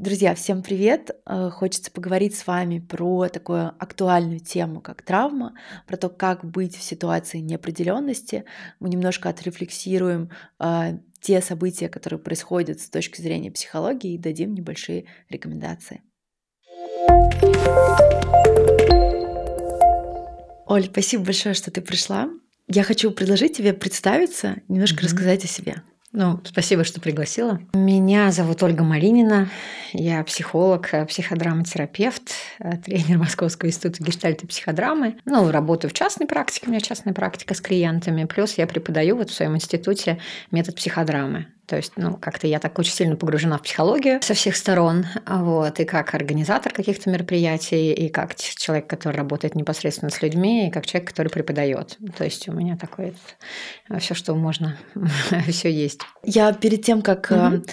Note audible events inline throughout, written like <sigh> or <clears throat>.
Друзья, всем привет! Э, хочется поговорить с вами про такую актуальную тему, как травма, про то, как быть в ситуации неопределенности. Мы немножко отрефлексируем э, те события, которые происходят с точки зрения психологии, и дадим небольшие рекомендации. Оль, спасибо большое, что ты пришла. Я хочу предложить тебе представиться, немножко mm-hmm. рассказать о себе. Ну, спасибо, что пригласила. Меня зовут Ольга Малинина. Я психолог, э, психодраматерапевт, э, тренер Московского института гештальта и психодрамы. Ну, работаю в частной практике, у меня частная практика с клиентами. Плюс я преподаю вот в своем институте метод психодрамы. То есть, ну, как-то я так очень сильно погружена в психологию со всех сторон, а вот, и как организатор каких-то мероприятий, и как человек, который работает непосредственно с людьми, и как человек, который преподает. То есть у меня такое э, все, что можно, <laughs> все есть. Я перед тем, как mm-hmm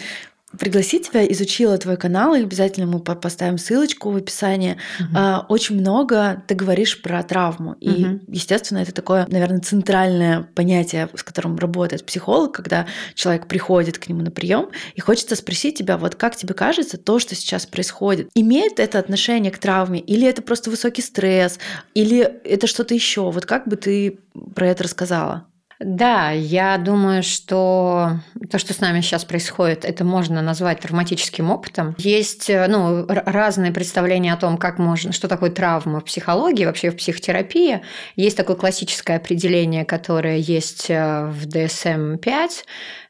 пригласить тебя, изучила твой канал, и обязательно мы поставим ссылочку в описании. Угу. Очень много ты говоришь про травму. И, угу. естественно, это такое, наверное, центральное понятие, с которым работает психолог, когда человек приходит к нему на прием, и хочется спросить тебя, вот как тебе кажется то, что сейчас происходит? Имеет это отношение к травме? Или это просто высокий стресс? Или это что-то еще? Вот как бы ты про это рассказала? Да, я думаю, что то, что с нами сейчас происходит, это можно назвать травматическим опытом. Есть э, ну, разные представления о том, как можно, что такое травма в психологии, вообще в психотерапии. Есть такое классическое определение, которое есть э, в DSM-5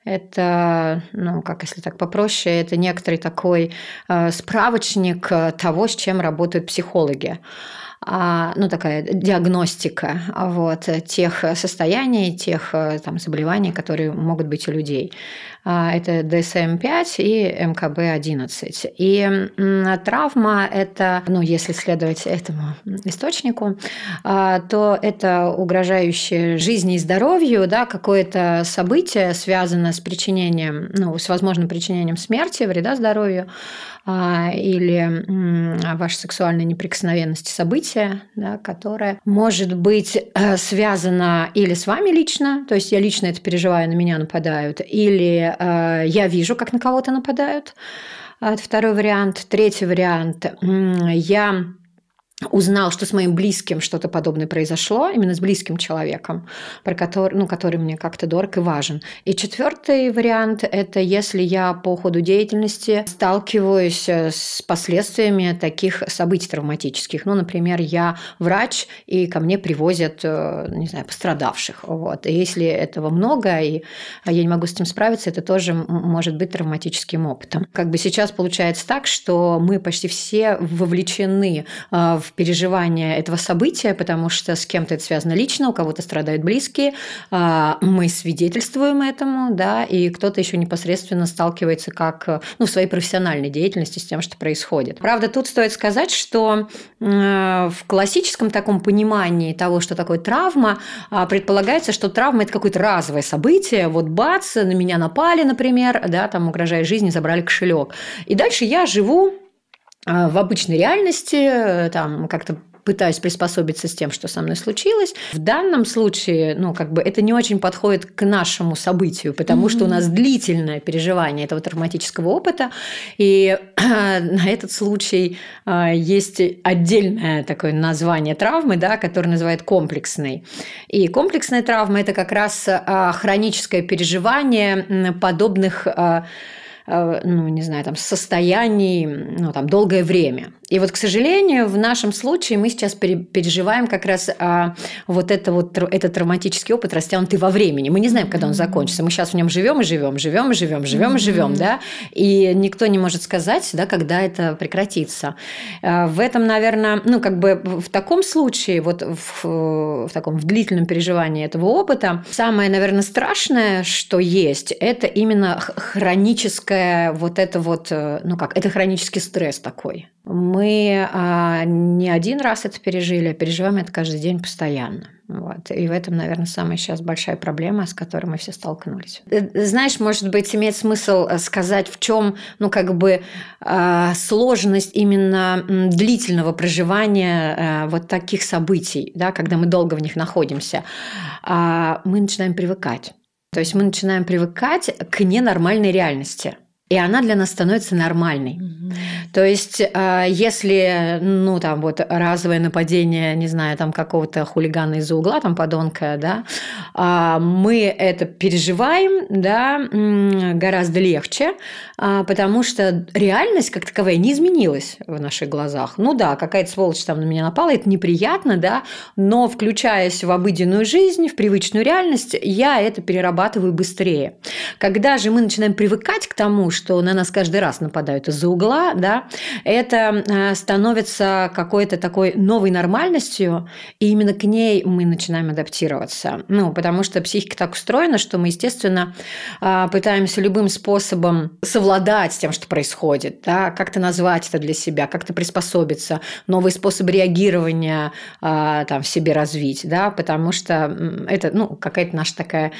это, ну, как если так попроще, это некоторый такой э, справочник э, того, с чем работают психологи а, ну, такая диагностика а, вот, э, тех состояний, тех там, заболеваний, которые могут быть у людей. А, это DSM-5 и МКБ-11. И травма – это, ну, если следовать этому источнику, то это угрожающее жизни и здоровью, да, какое-то событие связано с причинением, ну, с возможным причинением смерти, вреда здоровью а, или вашей сексуальной неприкосновенности события, да, которое может быть э, связано или с вами лично, то есть я лично это переживаю, на меня нападают, или э, я вижу, как на кого-то нападают. А, это второй вариант. Третий вариант. Я узнал, что с моим близким что-то подобное произошло, именно с близким человеком, про который, ну, который мне как-то дорог и важен. И четвертый вариант – это если я по ходу деятельности сталкиваюсь э, с последствиями таких событий травматических. Ну, например, я врач, и ко мне привозят, э, не знаю, пострадавших. Вот. И если этого много, и а я не могу с этим справиться, это тоже может быть травматическим опытом. Как бы сейчас получается так, что мы почти все вовлечены э, в переживание этого события, потому что с кем-то это связано лично, у кого-то страдают близкие, а, мы свидетельствуем этому, да, и кто-то еще непосредственно сталкивается как, ну, в своей профессиональной деятельности с тем, что происходит. Правда, тут стоит сказать, что э, в классическом таком понимании того, что такое травма, а, предполагается, что травма – это какое-то разовое событие, вот бац, на меня напали, например, да, там, угрожая жизни, забрали кошелек. И дальше я живу а, в обычной реальности, э, там как-то пытаюсь приспособиться с тем, что со мной случилось. В данном случае, ну, как бы это не очень подходит к нашему событию, потому mm-hmm. что у нас длительное переживание этого травматического опыта, и <clears throat> на этот случай а, есть отдельное такое название травмы, да, которое называют комплексной. И комплексная травма – это как раз а, хроническое переживание подобных Э, ну, не знаю, там, состоянии ну, там, долгое время. И вот, к сожалению, в нашем случае мы сейчас переживаем как раз а, вот, это вот этот травматический опыт, растянутый во времени. Мы не знаем, когда он закончится. Мы сейчас в нем живем и живем, живем и живем, живем и живем, да. И никто не может сказать, да, когда это прекратится. А, в этом, наверное, ну, как бы в таком случае, вот в, в таком в длительном переживании этого опыта, самое, наверное, страшное, что есть, это именно хроническое вот это вот, э, ну как, это хронический стресс такой мы а, не один раз это пережили, а переживаем это каждый день постоянно. Вот. И в этом, наверное, самая сейчас большая проблема, с которой мы все столкнулись. Э, знаешь, может быть, имеет смысл э, сказать, в чем, ну, как бы а, сложность именно длительного проживания э, вот таких событий, да, когда мы долго в них находимся. А, мы начинаем привыкать. То есть мы начинаем привыкать к ненормальной реальности и она для нас становится нормальной. Угу. То есть, а, если, ну, там вот разовое нападение, не знаю, там какого-то хулигана из-за угла, там подонка, да, а, мы это переживаем, да, гораздо легче, а, потому что реальность как таковая не изменилась в наших глазах. Ну да, какая-то сволочь там на меня напала, это неприятно, да, но включаясь в обыденную жизнь, в привычную реальность, я это перерабатываю быстрее. Когда же мы начинаем привыкать к тому, что на нас каждый раз нападают из-за угла, да, это э, становится какой-то такой новой нормальностью, и именно к ней мы начинаем адаптироваться. Ну, потому что психика так устроена, что мы, естественно, э, пытаемся любым способом совладать с тем, что происходит, да, как-то назвать это для себя, как-то приспособиться, новый способ реагирования э, там, в себе развить, да, потому что это ну, какая-то наша такая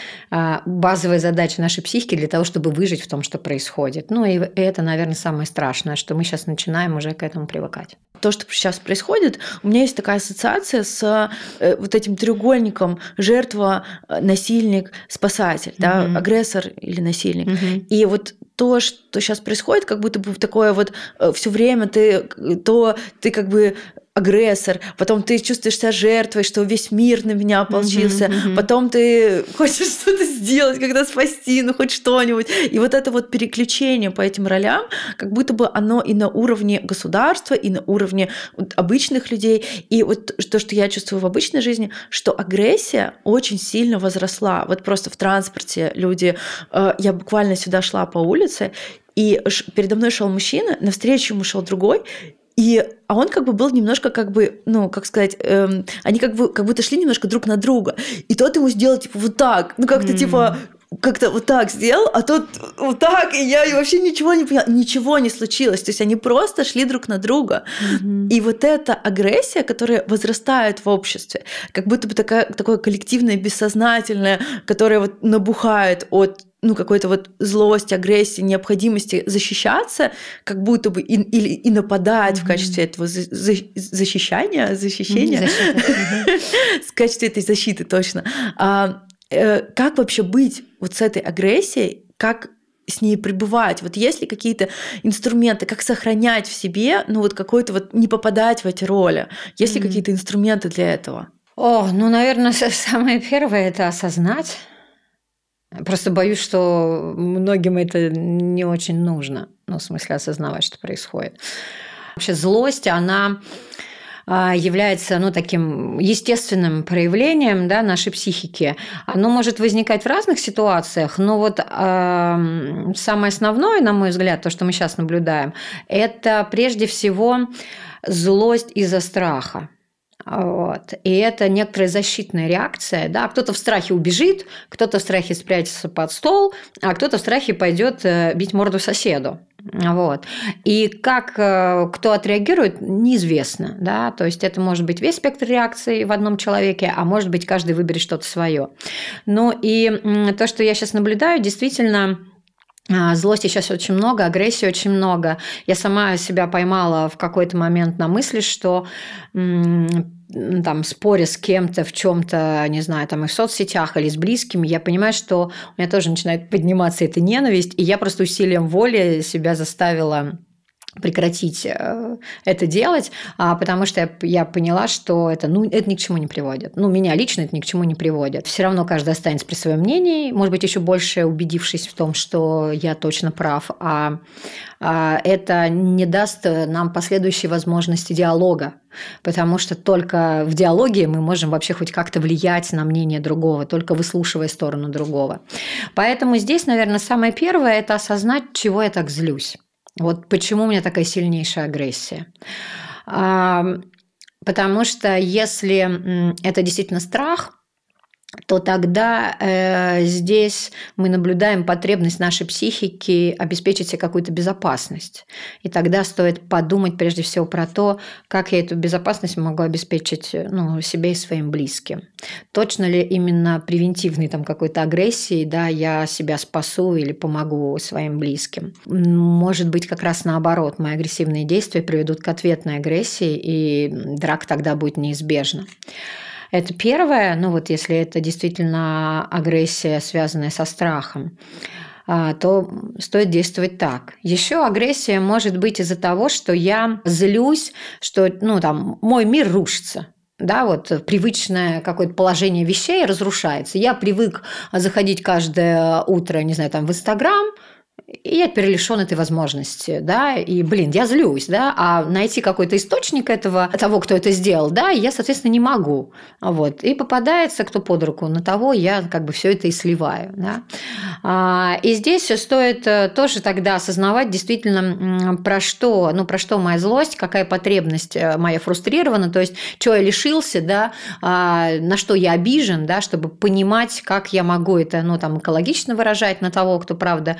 базовая задача нашей психики для того, чтобы выжить в том, что происходит происходит. Ну и это, наверное, самое страшное, что мы сейчас начинаем уже к этому привыкать. То, что сейчас происходит, у меня есть такая ассоциация с э, вот этим треугольником жертва, э, насильник, спасатель, mm-hmm. да, агрессор или насильник. Mm-hmm. И вот то, что сейчас происходит, как будто бы такое вот э, все время ты то ты как бы агрессор, потом ты чувствуешь себя жертвой, что весь мир на меня ополчился, mm-hmm, потом ты хочешь <laughs> что-то сделать, когда спасти, ну хоть что-нибудь. И вот это вот переключение по этим ролям, как будто бы оно и на уровне государства, и на уровне обычных людей. И вот то, что я чувствую в обычной жизни, что агрессия очень сильно возросла. Вот просто в транспорте люди... Э, я буквально сюда шла по улице, и передо мной шел мужчина, навстречу ему шел другой, и, а он как бы был немножко как бы, ну, как сказать, эм, они как, бы, как будто шли немножко друг на друга. И тот ему сделал, типа, вот так. Ну, как-то, mm. типа, как-то вот так сделал, а тот вот так, и я вообще ничего не поняла, ничего не случилось. То есть они просто шли друг на друга. Mm-hmm. И вот эта агрессия, которая возрастает в обществе, как будто бы такая, такое коллективное, бессознательное, которое вот набухает от ну, какой-то вот злость, агрессии, необходимости защищаться, как будто бы и, или, и нападать mm-hmm. в качестве этого за, за, защищания, защищения, mm в <laughs> качестве этой защиты точно. А, э, как вообще быть вот с этой агрессией, как с ней пребывать? Вот есть ли какие-то инструменты, как сохранять в себе, ну вот какой-то вот не попадать в эти роли? Есть ли какие-то инструменты для этого? О, ну, наверное, <laughs> самое первое это осознать Просто боюсь, что многим это не очень нужно, ну, в смысле осознавать, что происходит. Вообще злость, она а, является ну, таким естественным проявлением да, нашей психики. Оно может возникать в разных ситуациях, но вот э, самое основное, на мой взгляд, то, что мы сейчас наблюдаем, это прежде всего злость из-за страха. Вот. И это некоторая защитная реакция. Да? Кто-то в страхе убежит, кто-то в страхе спрячется под стол, а кто-то в страхе пойдет э, бить морду соседу. Вот. И как э, кто отреагирует, неизвестно. Да? То есть это может быть весь спектр реакций в одном человеке, а может быть каждый выберет что-то свое. Ну и то, что я сейчас наблюдаю, действительно а, Злости сейчас очень много, агрессии очень много. Я сама себя поймала в какой-то момент на мысли, что там споре с кем-то в чем-то, не знаю, там и в соцсетях или с близкими, я понимаю, что у меня тоже начинает подниматься эта ненависть, и я просто усилием воли себя заставила прекратить э, это делать, а потому что я, я поняла, что это, ну, это ни к чему не приводит. Ну, меня лично это ни к чему не приводит. Все равно каждый останется при своем мнении, может быть, еще больше убедившись в том, что я точно прав, а, а это не даст нам последующей возможности диалога, потому что только в диалоге мы можем вообще хоть как-то влиять на мнение другого, только выслушивая сторону другого. Поэтому здесь, наверное, самое первое – это осознать, чего я так злюсь вот почему у меня такая сильнейшая агрессия. Потому что если это действительно страх, то тогда э, здесь мы наблюдаем потребность нашей психики обеспечить себе какую-то безопасность. И тогда стоит подумать прежде всего про то, как я эту безопасность могу обеспечить ну, себе и своим близким. Точно ли именно превентивной там, какой-то агрессии да, я себя спасу или помогу своим близким. Может быть, как раз наоборот, мои агрессивные действия приведут к ответной агрессии, и драк тогда будет неизбежно это первое, ну вот если это действительно агрессия, связанная со страхом а, то стоит действовать так. Еще агрессия может быть из-за того, что я злюсь, что ну, там, мой мир рушится да, вот привычное какое-то положение вещей разрушается. Я привык заходить каждое утро, не знаю, там в Инстаграм, и я теперь лишен этой возможности, да, и, блин, я злюсь, да, а найти какой-то источник этого, того, кто это сделал, да, я, соответственно, не могу, вот, и попадается кто под руку, на того я как бы все это и сливаю, да. А, и здесь стоит э, тоже тогда осознавать действительно, про что, ну, про что моя злость, какая потребность э, моя фрустрирована, то есть, что я лишился, да, а, на что я обижен, да, чтобы понимать, как я могу это, ну, там, экологично выражать на того, кто, правда,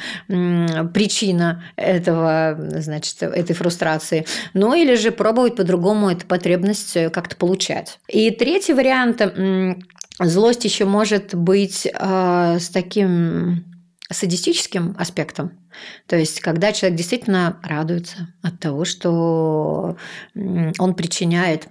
причина этого, значит, этой фрустрации. Ну или же пробовать по-другому эту потребность э, как-то получать. И третий вариант – злость еще может быть э, с таким садистическим аспектом. То есть, когда человек действительно радуется от того, что он причиняет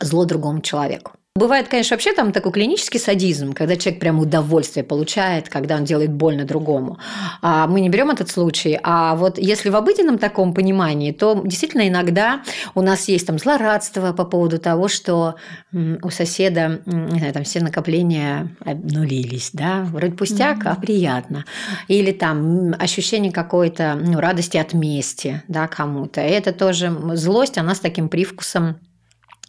зло другому человеку. Бывает, конечно, вообще там такой клинический садизм, когда человек прям удовольствие получает, когда он делает больно другому. А мы не берем этот случай. А вот если в обыденном таком понимании, то действительно иногда у нас есть там злорадство по поводу того, что у соседа не знаю, там все накопления обнулились, да, вроде пустяк, mm-hmm. а приятно. Или там ощущение какой-то ну, радости от мести, да, кому-то. И это тоже злость, она с таким привкусом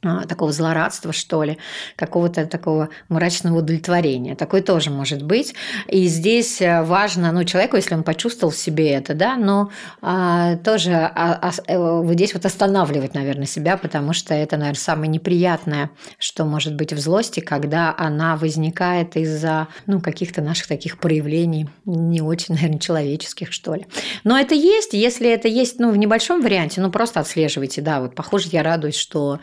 а, такого злорадства, что ли, какого-то такого мрачного удовлетворения. Такое тоже может быть. И здесь э, важно, ну, человеку, если он почувствовал в себе это, да, но а, тоже а, а, вот здесь вот останавливать, наверное, себя, потому что это, наверное, самое неприятное, что может быть в злости, когда она возникает из-за, ну, каких-то наших таких проявлений, не очень, <laughs> наверное, человеческих, что ли. Но это есть, если это есть, ну, в небольшом варианте, ну, просто отслеживайте, да, вот, похоже, я радуюсь, что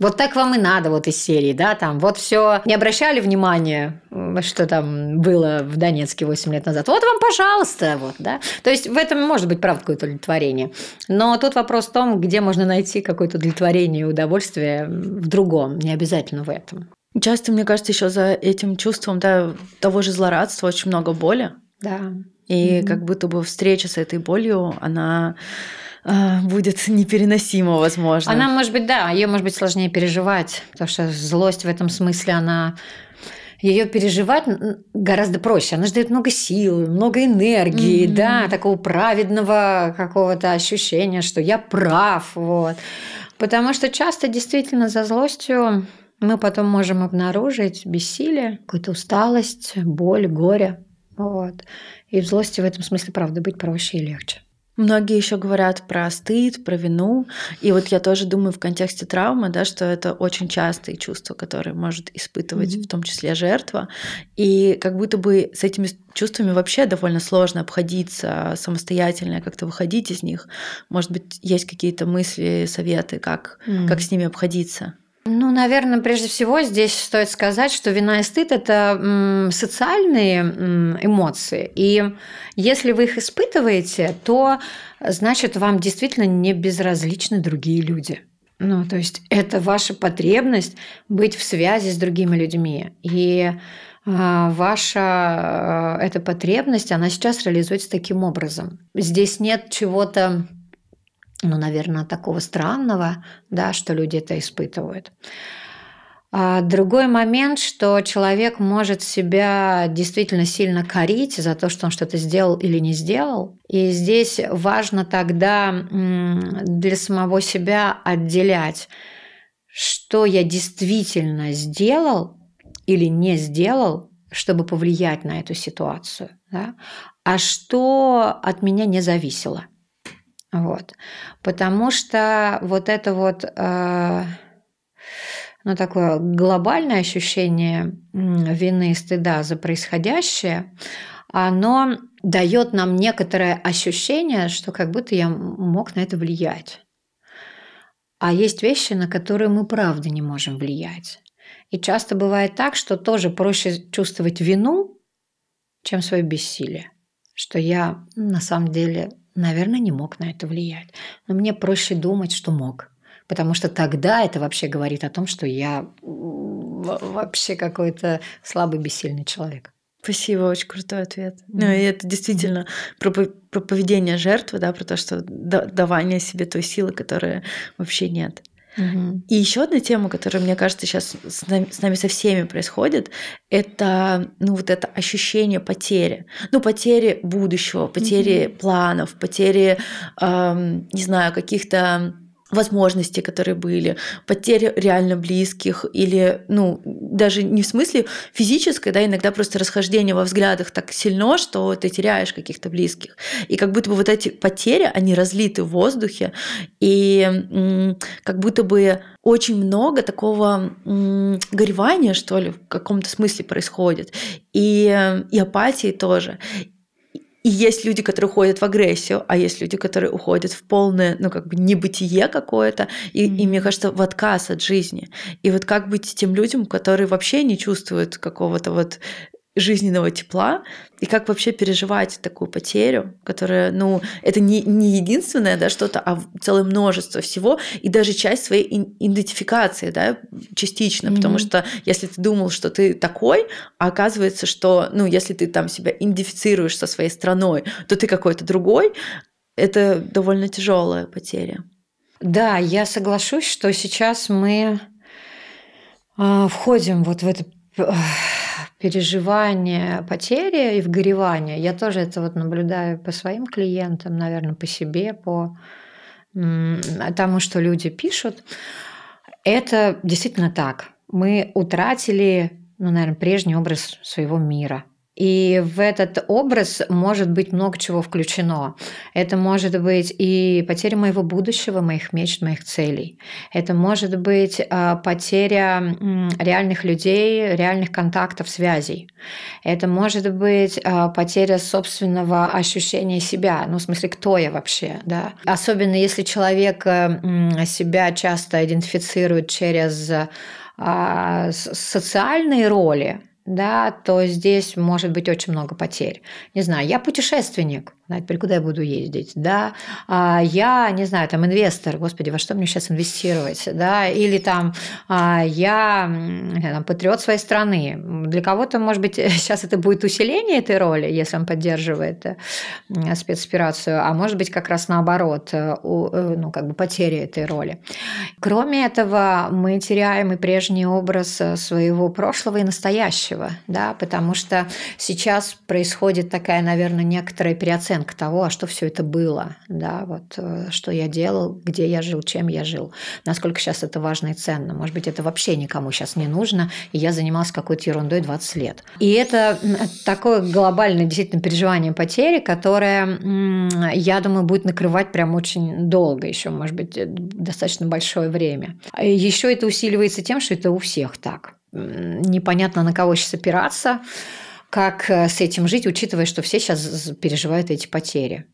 вот так вам и надо вот из серии, да, там вот все не обращали внимания, что там было в Донецке 8 лет назад. Вот вам, пожалуйста, вот, да. То есть в этом может быть правда какое-то удовлетворение. Но тут вопрос в том, где можно найти какое-то удовлетворение и удовольствие в другом, не обязательно в этом. Часто, мне кажется, еще за этим чувством да, того же злорадства очень много боли. Да. И mm-hmm. как будто бы встреча с этой болью, она а, будет непереносимо, возможно. Она, может быть, да, ее, может быть, сложнее переживать, потому что злость в этом смысле, она ее переживать гораздо проще. Она ждет много сил, много энергии, mm-hmm. да, такого праведного какого-то ощущения, что я прав, вот. Потому что часто действительно за злостью мы потом можем обнаружить бессилие, какую-то усталость, боль, горе. Вот. И в злости в этом смысле, правда, быть проще и легче. Многие еще говорят про стыд, про вину. И вот я тоже думаю в контексте травмы, да, что это очень частые чувства, которые может испытывать mm-hmm. в том числе жертва. И как будто бы с этими чувствами вообще довольно сложно обходиться самостоятельно, как-то выходить из них. Может быть, есть какие-то мысли, советы, как, mm-hmm. как с ними обходиться? Ну, наверное, прежде всего здесь стоит сказать, что вина и стыд – это социальные эмоции. И если вы их испытываете, то значит, вам действительно не безразличны другие люди. Ну, то есть это ваша потребность быть в связи с другими людьми. И а, ваша а, эта потребность, она сейчас реализуется таким образом. Здесь нет чего-то ну, наверное, такого странного, да, что люди это испытывают. А, другой момент, что человек может себя действительно сильно корить за то, что он что-то сделал или не сделал. И здесь важно тогда для самого себя отделять, что я действительно сделал или не сделал, чтобы повлиять на эту ситуацию, да? а что от меня не зависело. Вот. Потому что вот это вот э, ну, такое глобальное ощущение вины и стыда за происходящее, оно дает нам некоторое ощущение, что как будто я мог на это влиять. А есть вещи, на которые мы правда не можем влиять. И часто бывает так, что тоже проще чувствовать вину, чем свое бессилие. Что я на самом деле Наверное, не мог на это влиять. Но мне проще думать, что мог. Потому что тогда это вообще говорит о том, что я вообще какой-то слабый, бессильный человек. Спасибо, очень крутой ответ. Mm-hmm. Ну, и это действительно mm-hmm. про, про поведение жертвы, да, про то, что давание себе той силы, которой вообще нет. Угу. И еще одна тема, которая, мне кажется, сейчас с нами, со всеми происходит, это ну вот это ощущение потери, ну потери будущего, потери угу. планов, потери, эм, не знаю, каких-то возможности, которые были, потери реально близких или, ну, даже не в смысле физической, да, иногда просто расхождение во взглядах так сильно, что ты теряешь каких-то близких. И как будто бы вот эти потери, они разлиты в воздухе, и как будто бы очень много такого горевания, что ли, в каком-то смысле происходит, и, э, и апатии тоже. И есть люди, которые уходят в агрессию, а есть люди, которые уходят в полное, ну, как бы небытие какое-то, и, mm-hmm. и мне кажется, в отказ от жизни. И вот как быть тем людям, которые вообще не чувствуют какого-то вот жизненного тепла и как вообще переживать такую потерю, которая, ну, это не, не единственное, да, что-то, а целое множество всего, и даже часть своей идентификации, да, частично, mm-hmm. потому что если ты думал, что ты такой, а оказывается, что, ну, если ты там себя идентифицируешь со своей страной, то ты какой-то другой, это довольно тяжелая потеря. Да, я соглашусь, что сейчас мы а, входим вот в этот переживание потери и вгоревание. Я тоже это вот наблюдаю по своим клиентам, наверное, по себе, по тому, что люди пишут. Это действительно так. Мы утратили, ну, наверное, прежний образ своего мира – и в этот образ может быть много чего включено. Это может быть и потеря моего будущего, моих мечт, моих целей. Это может быть а, потеря реальных людей, реальных контактов, связей. Это может быть а, потеря собственного ощущения себя, ну, в смысле, кто я вообще, да. Особенно если человек э, себя часто идентифицирует через а, социальные роли, да, то здесь может быть очень много потерь. Не знаю, я путешественник, да, теперь куда я буду ездить, да, а, я, не знаю, там инвестор, господи, во что мне сейчас инвестировать, да, или там а, я там, патриот своей страны. Для кого-то, может быть, сейчас <laughs> это будет усиление этой роли, если он поддерживает э, спецоперацию, а может быть, как раз наоборот, э, у, э, ну, как бы потеря этой роли. Кроме этого, мы теряем и прежний образ своего прошлого и настоящего, будущего, да, потому что сейчас происходит такая, наверное, некоторая переоценка того, а что все это было, да, вот э, что я делал, где я жил, чем я жил, насколько сейчас это важно и ценно. Может быть, это вообще никому сейчас не нужно, и я занималась какой-то ерундой 20 лет. И это такое глобальное действительно переживание потери, которое, я думаю, будет накрывать прям очень долго еще, может быть, э, достаточно большое время. А еще это усиливается тем, что это у всех так непонятно на кого сейчас опираться, как э, с этим жить, учитывая, что все сейчас переживают эти потери.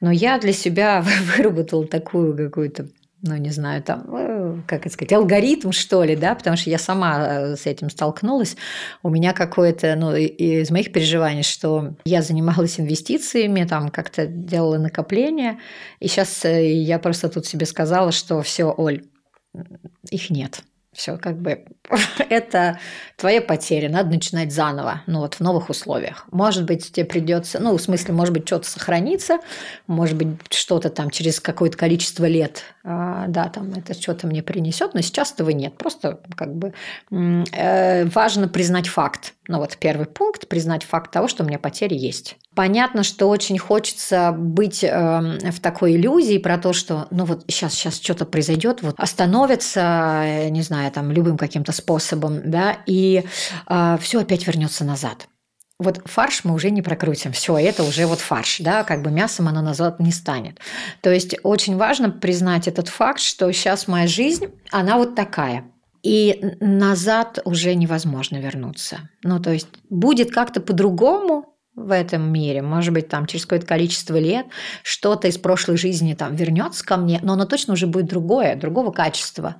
Но я для себя <laughs> выработала такую какую-то ну, не знаю, там, э, как это сказать, алгоритм, что ли, да, потому что я сама э, с этим столкнулась. У меня какое-то, ну, из моих переживаний, что я занималась инвестициями, там, как-то делала накопления, и сейчас я просто тут себе сказала, что все, Оль, их нет все как бы <laughs> это твоя потеря, надо начинать заново, ну вот в новых условиях. Может быть, тебе придется, ну, в смысле, может быть, что-то сохранится, может быть, что-то там через какое-то количество лет, а, да, там это что-то мне принесет, но сейчас этого нет. Просто как бы э, важно признать факт. Ну вот первый пункт, признать факт того, что у меня потери есть. Понятно, что очень хочется быть эм, в такой иллюзии про то, что, ну вот сейчас, сейчас что-то произойдет, вот остановится, э, не знаю, знаю, там любым каким-то способом, да, и э, а, все опять вернется назад вот фарш мы уже не прокрутим, все, это уже вот фарш, да, как бы мясом оно назад не станет. То есть очень важно признать этот факт, что сейчас моя жизнь, она вот такая. И назад уже невозможно вернуться. Ну, то есть будет как-то по-другому, в этом мире, может быть, там через какое-то количество лет что-то из прошлой жизни там вернется ко мне, но оно точно уже будет другое, другого качества,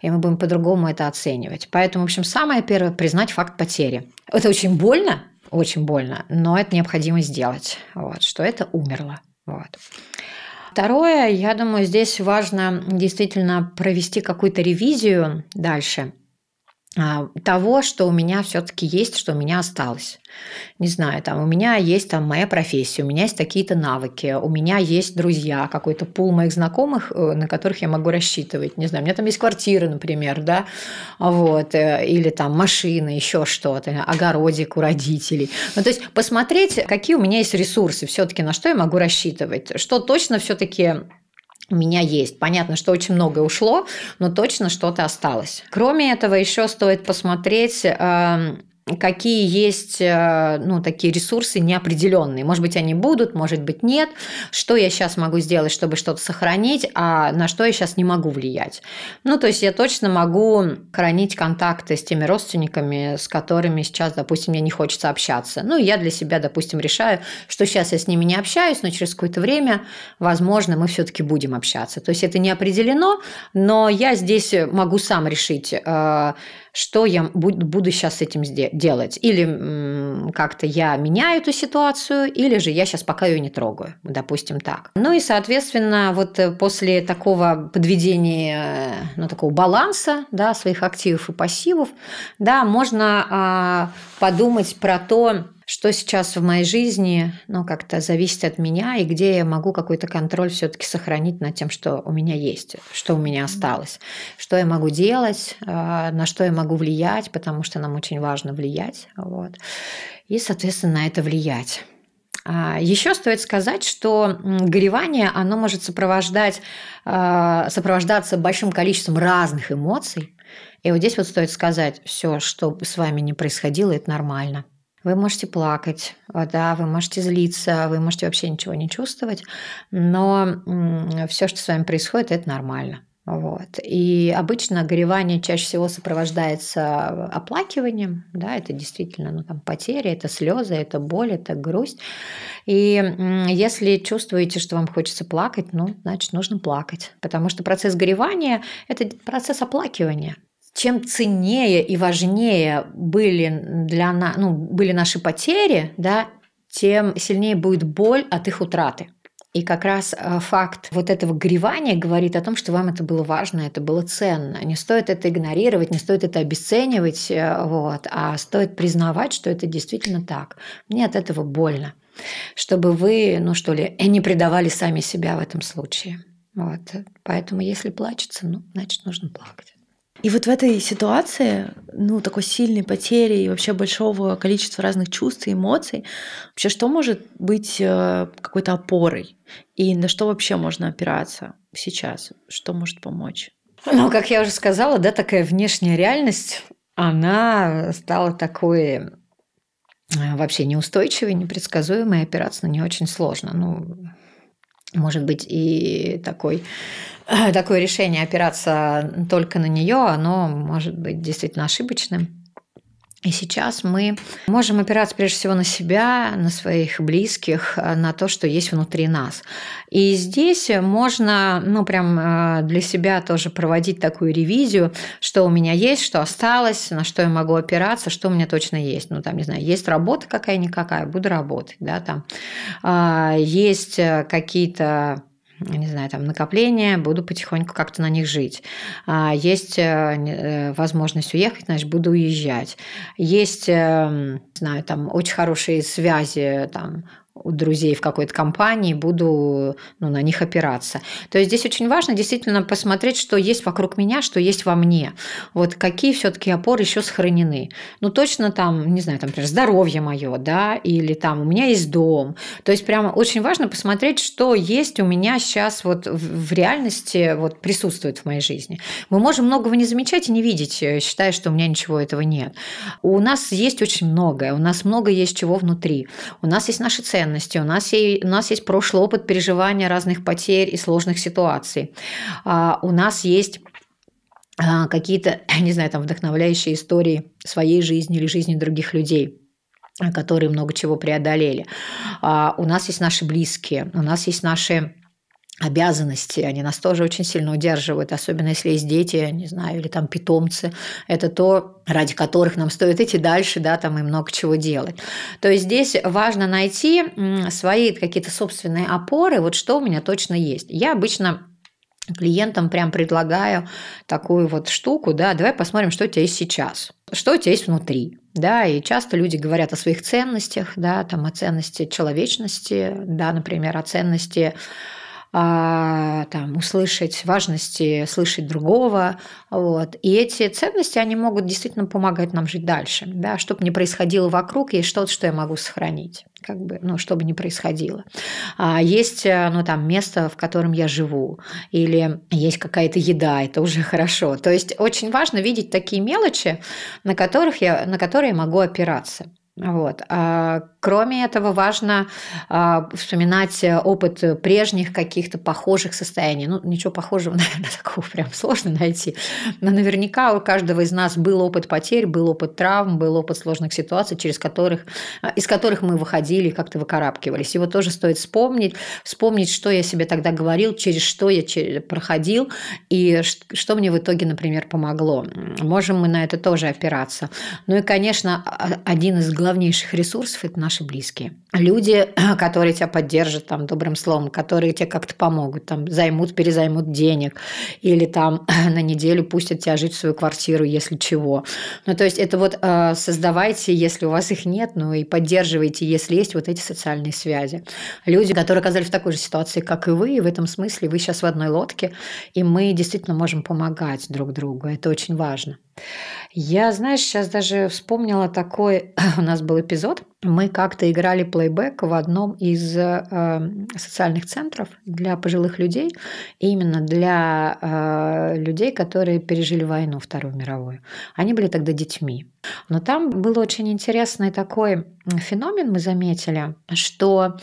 и мы будем по-другому это оценивать. Поэтому, в общем, самое первое – признать факт потери. Это очень больно, очень больно, но это необходимо сделать, вот, что это умерло. Вот. Второе, я думаю, здесь важно действительно провести какую-то ревизию дальше – а, того, что у меня все-таки есть, что у меня осталось. Не знаю, там у меня есть там моя профессия, у меня есть какие то навыки, у меня есть друзья, какой-то пул моих знакомых, э, на которых я могу рассчитывать. Не знаю, у меня там есть квартира, например, да, вот, э, или там машина, еще что-то, огородик у родителей. Ну, то есть посмотреть, какие у меня есть ресурсы все-таки, на что я могу рассчитывать, что точно все-таки у меня есть. Понятно, что очень многое ушло, но точно что-то осталось. Кроме этого, еще стоит посмотреть, эм, какие есть э, ну, такие ресурсы неопределенные. Может быть, они будут, может быть, нет. Что я сейчас могу сделать, чтобы что-то сохранить, а на что я сейчас не могу влиять. Ну, то есть я точно могу хранить контакты с теми родственниками, с которыми сейчас, допустим, мне не хочется общаться. Ну, я для себя, допустим, решаю, что сейчас я с ними не общаюсь, но через какое-то время, возможно, мы все-таки будем общаться. То есть это не определено, но я здесь могу сам решить, э, что я буду сейчас с этим делать. Или как-то я меняю эту ситуацию, или же я сейчас пока ее не трогаю, допустим так. Ну и, соответственно, вот э, после такого подведения, э, ну, такого баланса, да, своих активов и пассивов, да, можно а, подумать про то, что сейчас в моей жизни, ну, как-то зависит от меня, и где я могу какой-то контроль все-таки сохранить над тем, что у меня есть, что у меня осталось, что я могу делать, э, на что я могу влиять, потому что нам очень важно влиять, вот, и, соответственно, на это влиять. А, Еще стоит сказать, что горевание, оно может сопровождать, э, сопровождаться большим количеством разных эмоций. И вот здесь вот стоит сказать, все, что с вами не происходило, это нормально. Вы можете плакать, да, вы можете злиться, вы можете вообще ничего не чувствовать, но все, что с вами происходит, это нормально. Вот. И обычно горевание чаще всего сопровождается э, оплакиванием, да, это действительно ну, там, потери, это слезы, это боль, это грусть. И если чувствуете, что вам хочется плакать, ну, значит, нужно плакать, потому что процесс горевания – это процесс оплакивания, чем ценнее и важнее были, для на, ну, были наши потери, да, тем сильнее будет боль от их утраты. И как раз э, факт вот этого горевания говорит о том, что вам это было важно, это было ценно. Не стоит это игнорировать, не стоит это обесценивать, э, вот, а стоит признавать, что это действительно так. Мне от этого больно. Чтобы вы, ну что ли, э, не предавали сами себя в этом случае. Вот. Поэтому если плачется, ну, значит, нужно плакать. И вот в этой ситуации, ну, такой сильной потери и вообще большого количества разных чувств и эмоций, вообще что может быть э, какой-то опорой? И на что вообще можно опираться сейчас? Что может помочь? Ну, как я уже сказала, да, такая внешняя реальность, она стала такой э, вообще неустойчивой, непредсказуемой, опираться на нее очень сложно. Ну, может быть, и такой, э, такое решение опираться только на нее, оно может быть действительно ошибочным. И сейчас мы можем опираться прежде всего на себя, на своих близких, э, на то, что есть внутри нас. И здесь можно, ну, прям э, для себя тоже проводить такую ревизию, что у меня есть, что осталось, на что я могу опираться, что у меня точно есть. Ну, там, не знаю, есть работа какая-никакая, буду работать, да, там. А, есть э, какие-то не знаю, там накопления, буду потихоньку как-то на них жить. А, есть э, э, возможность уехать, значит, буду уезжать. Есть, эм, не знаю, там очень хорошие связи, там у друзей в какой-то компании, буду ну, на них опираться. То есть здесь очень важно действительно посмотреть, что есть вокруг меня, что есть во мне. Вот какие все-таки опоры еще сохранены. Ну, точно там, не знаю, там, например, здоровье мое, да, или там у меня есть дом. То есть прямо очень важно посмотреть, что есть у меня сейчас вот в реальности вот присутствует в моей жизни. Мы можем многого не замечать и не видеть, э, считая, что у меня ничего этого нет. У нас есть очень многое, у нас много есть чего внутри. У нас есть наши ценности, ценности. У нас, и, у нас есть прошлый опыт переживания разных потерь и сложных ситуаций. А, у нас есть а, какие-то, <clears throat> не знаю, там вдохновляющие истории своей жизни или жизни других людей которые много чего преодолели. А, у нас есть наши близкие, у нас есть наши обязанности, они нас тоже очень сильно удерживают, особенно если есть дети, я не знаю, или там питомцы, это то, ради которых нам стоит идти дальше, да, там и много чего делать. То есть здесь важно найти свои какие-то собственные опоры, вот что у меня точно есть. Я обычно клиентам прям предлагаю такую вот штуку, да, давай посмотрим, что у тебя есть сейчас, что у тебя есть внутри, да, и часто люди говорят о своих ценностях, да, там о ценности человечности, да, например, о ценности а, там, услышать важности, слышать другого. Вот. И эти ценности, они могут действительно помогать нам жить дальше, да, чтобы не происходило вокруг, есть что-то, что я могу сохранить, как бы, ну, чтобы не происходило. А есть, э, ну, там, место, в котором я живу, или есть какая-то еда, это уже хорошо. То есть очень важно видеть такие мелочи, на, которых я, на которые я могу опираться. Вот. А Кроме этого, важно а, вспоминать опыт прежних каких-то похожих состояний. Ну, ничего похожего, <laughs> наверное, такого прям сложно найти. Но наверняка у каждого из нас был опыт потерь, был опыт травм, был опыт сложных ситуаций, через которых, а, из которых мы выходили, как-то выкарабкивались. Его тоже стоит вспомнить, вспомнить, что я себе тогда говорил, через что я проходил и что мне в итоге, например, помогло. Можем мы на это тоже опираться. Ну и, конечно, а, один из главнейших ресурсов – это наш наши близкие люди, <clears throat> которые тебя поддержат там добрым словом, которые тебе как-то помогут, там займут, перезаймут денег или там <clears throat> на неделю пустят тебя жить в свою квартиру, если чего. Ну, то есть это вот э, создавайте, если у вас их нет, ну и поддерживайте, если есть вот эти социальные связи. Люди, которые оказались в такой же ситуации, как и вы, и в этом смысле вы сейчас в одной лодке, и мы действительно можем помогать друг другу. Это очень важно. Я, знаешь, сейчас даже вспомнила такой, <clears throat> у нас был эпизод, мы как-то играли по плейбэк в одном из э, социальных центров для пожилых людей, именно для э, людей, которые пережили войну Вторую мировую. Они были тогда детьми. Но там был очень интересный такой феномен, мы заметили, что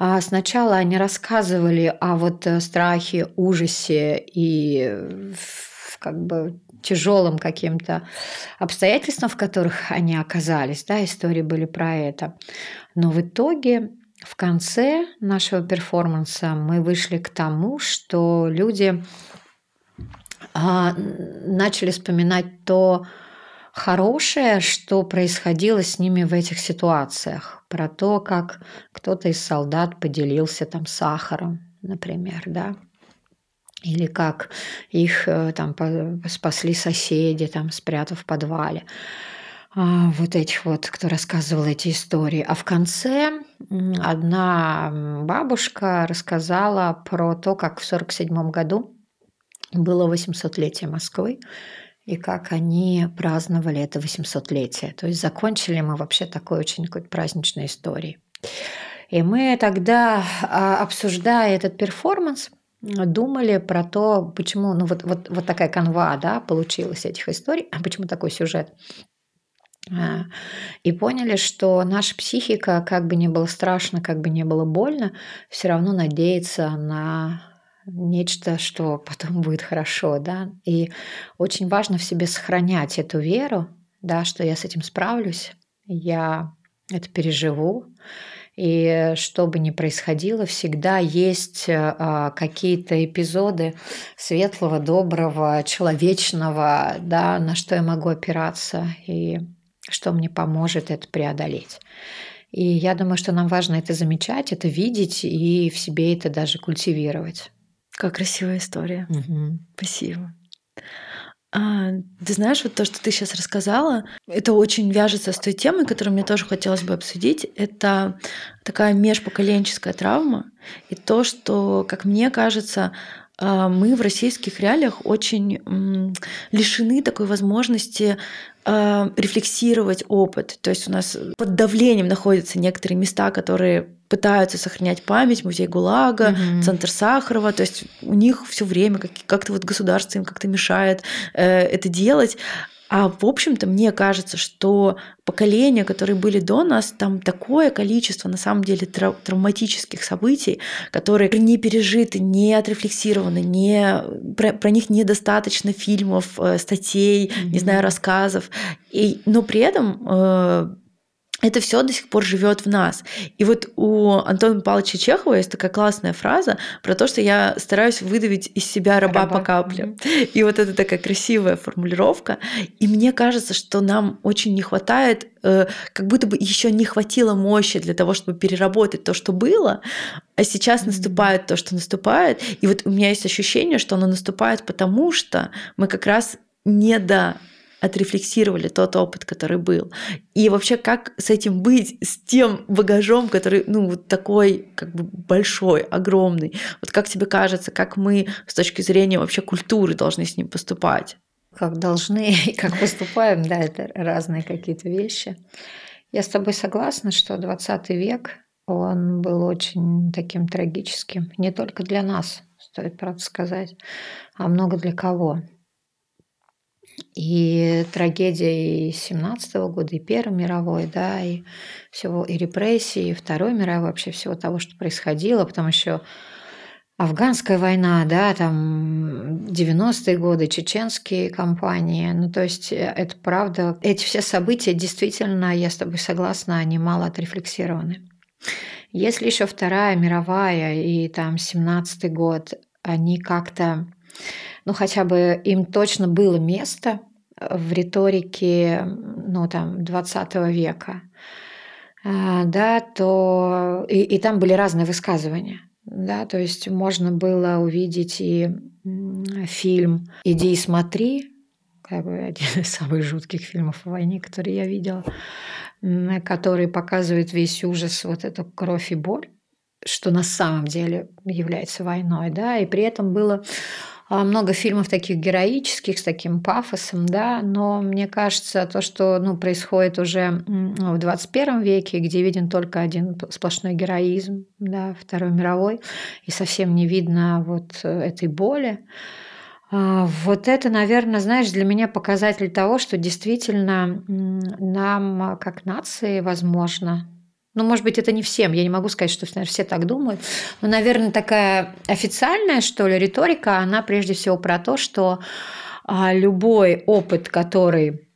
э, сначала они рассказывали о вот страхе, ужасе и как бы тяжелым каким-то обстоятельствам, в которых они оказались. Да, истории были про это. Но в итоге в конце нашего перформанса мы вышли к тому, что люди а, начали вспоминать то хорошее, что происходило с ними в этих ситуациях, про то, как кто-то из солдат поделился там сахаром, например, да, или как их э, там спасли соседи, там, спрятав в подвале. А, вот этих вот, кто рассказывал эти истории. А в конце одна бабушка рассказала про то, как в 1947 году было 800-летие Москвы, и как они праздновали это 800-летие. То есть закончили мы вообще такой очень какой-то праздничной историей. И мы тогда, а, обсуждая этот перформанс – думали про то, почему, ну вот, вот, вот такая канва, да, получилась этих историй, а почему такой сюжет? А, и поняли, что наша психика, как бы не было страшно, как бы не было больно, все равно надеется на нечто, что потом будет хорошо, да. И очень важно в себе сохранять эту веру, да, что я с этим справлюсь, я это переживу, и что бы ни происходило, всегда есть а, какие-то эпизоды светлого, доброго, человечного, да, на что я могу опираться и что мне поможет это преодолеть. И я думаю, что нам важно это замечать, это видеть и в себе это даже культивировать. Какая красивая история. Угу. Спасибо. А, ты знаешь, вот то, что ты сейчас рассказала, это очень вяжется с той темой, которую мне тоже хотелось бы обсудить. Это такая межпоколенческая травма и то, что, как мне кажется, а, мы в российских реалиях очень лишены такой возможности а, рефлексировать опыт. То есть у нас под давлением находятся некоторые места, которые пытаются сохранять память, музей ГУЛАГа, угу. центр Сахарова, то есть у них все время как-то как вот государство им как-то мешает э, это делать. А в общем-то, мне кажется, что поколения, которые были до нас, там такое количество, на самом деле, трав- травматических событий, которые не пережиты, не отрефлексированы, не, про, про них недостаточно фильмов, э, статей, mm-hmm. не знаю, рассказов. И, но при этом... Э, это все до сих пор живет в нас. И вот у Антона Павловича Чехова есть такая классная фраза про то, что я стараюсь выдавить из себя раба, раба. по капле. Mm-hmm. И вот это такая красивая формулировка. И мне кажется, что нам очень не хватает, э, как будто бы еще не хватило мощи для того, чтобы переработать то, что было, а сейчас mm-hmm. наступает то, что наступает. И вот у меня есть ощущение, что оно наступает потому, что мы как раз не до отрефлексировали тот опыт, который был. И вообще, как с этим быть, с тем багажом, который, ну, вот такой, как бы большой, огромный. Вот как тебе кажется, как мы с точки зрения вообще культуры должны с ним поступать? Как должны <laughs> и как поступаем, да, это разные какие-то вещи. Я с тобой согласна, что 20 век, он был очень таким трагическим. Не только для нас, стоит правда сказать, а много для кого и трагедия и 17 -го года, и Первой мировой, да, и всего, и репрессии, и Второй мировой, вообще всего того, что происходило, потом еще афганская война, да, там 90-е годы, чеченские кампании, ну то есть э, это правда, эти все события действительно, я с тобой согласна, они мало отрефлексированы. Если еще Вторая мировая и там 17-й год, они как-то ну хотя бы им точно было место э, в риторике ну, там, 20 века, а, да, то и, и там были разные высказывания. Да, то есть можно было увидеть и фильм «Иди и смотри», как бы один из самых жутких фильмов о войне, который я видела, который показывает весь ужас, вот эту кровь и боль, что на самом деле является войной, да, и при этом было а, много фильмов таких героических, с таким пафосом, да, но мне кажется, то, что ну, происходит уже ну, в 21 веке, где виден только один сплошной героизм, да, Второй мировой, и совсем не видно вот э, этой боли, а, вот это, наверное, знаешь, для меня показатель того, что действительно нам, а, как нации, возможно, ну, может быть, это не всем. Я не могу сказать, что наверное, все так думают. Но, наверное, такая официальная, что ли, риторика, она прежде всего про то, что а, любой опыт, который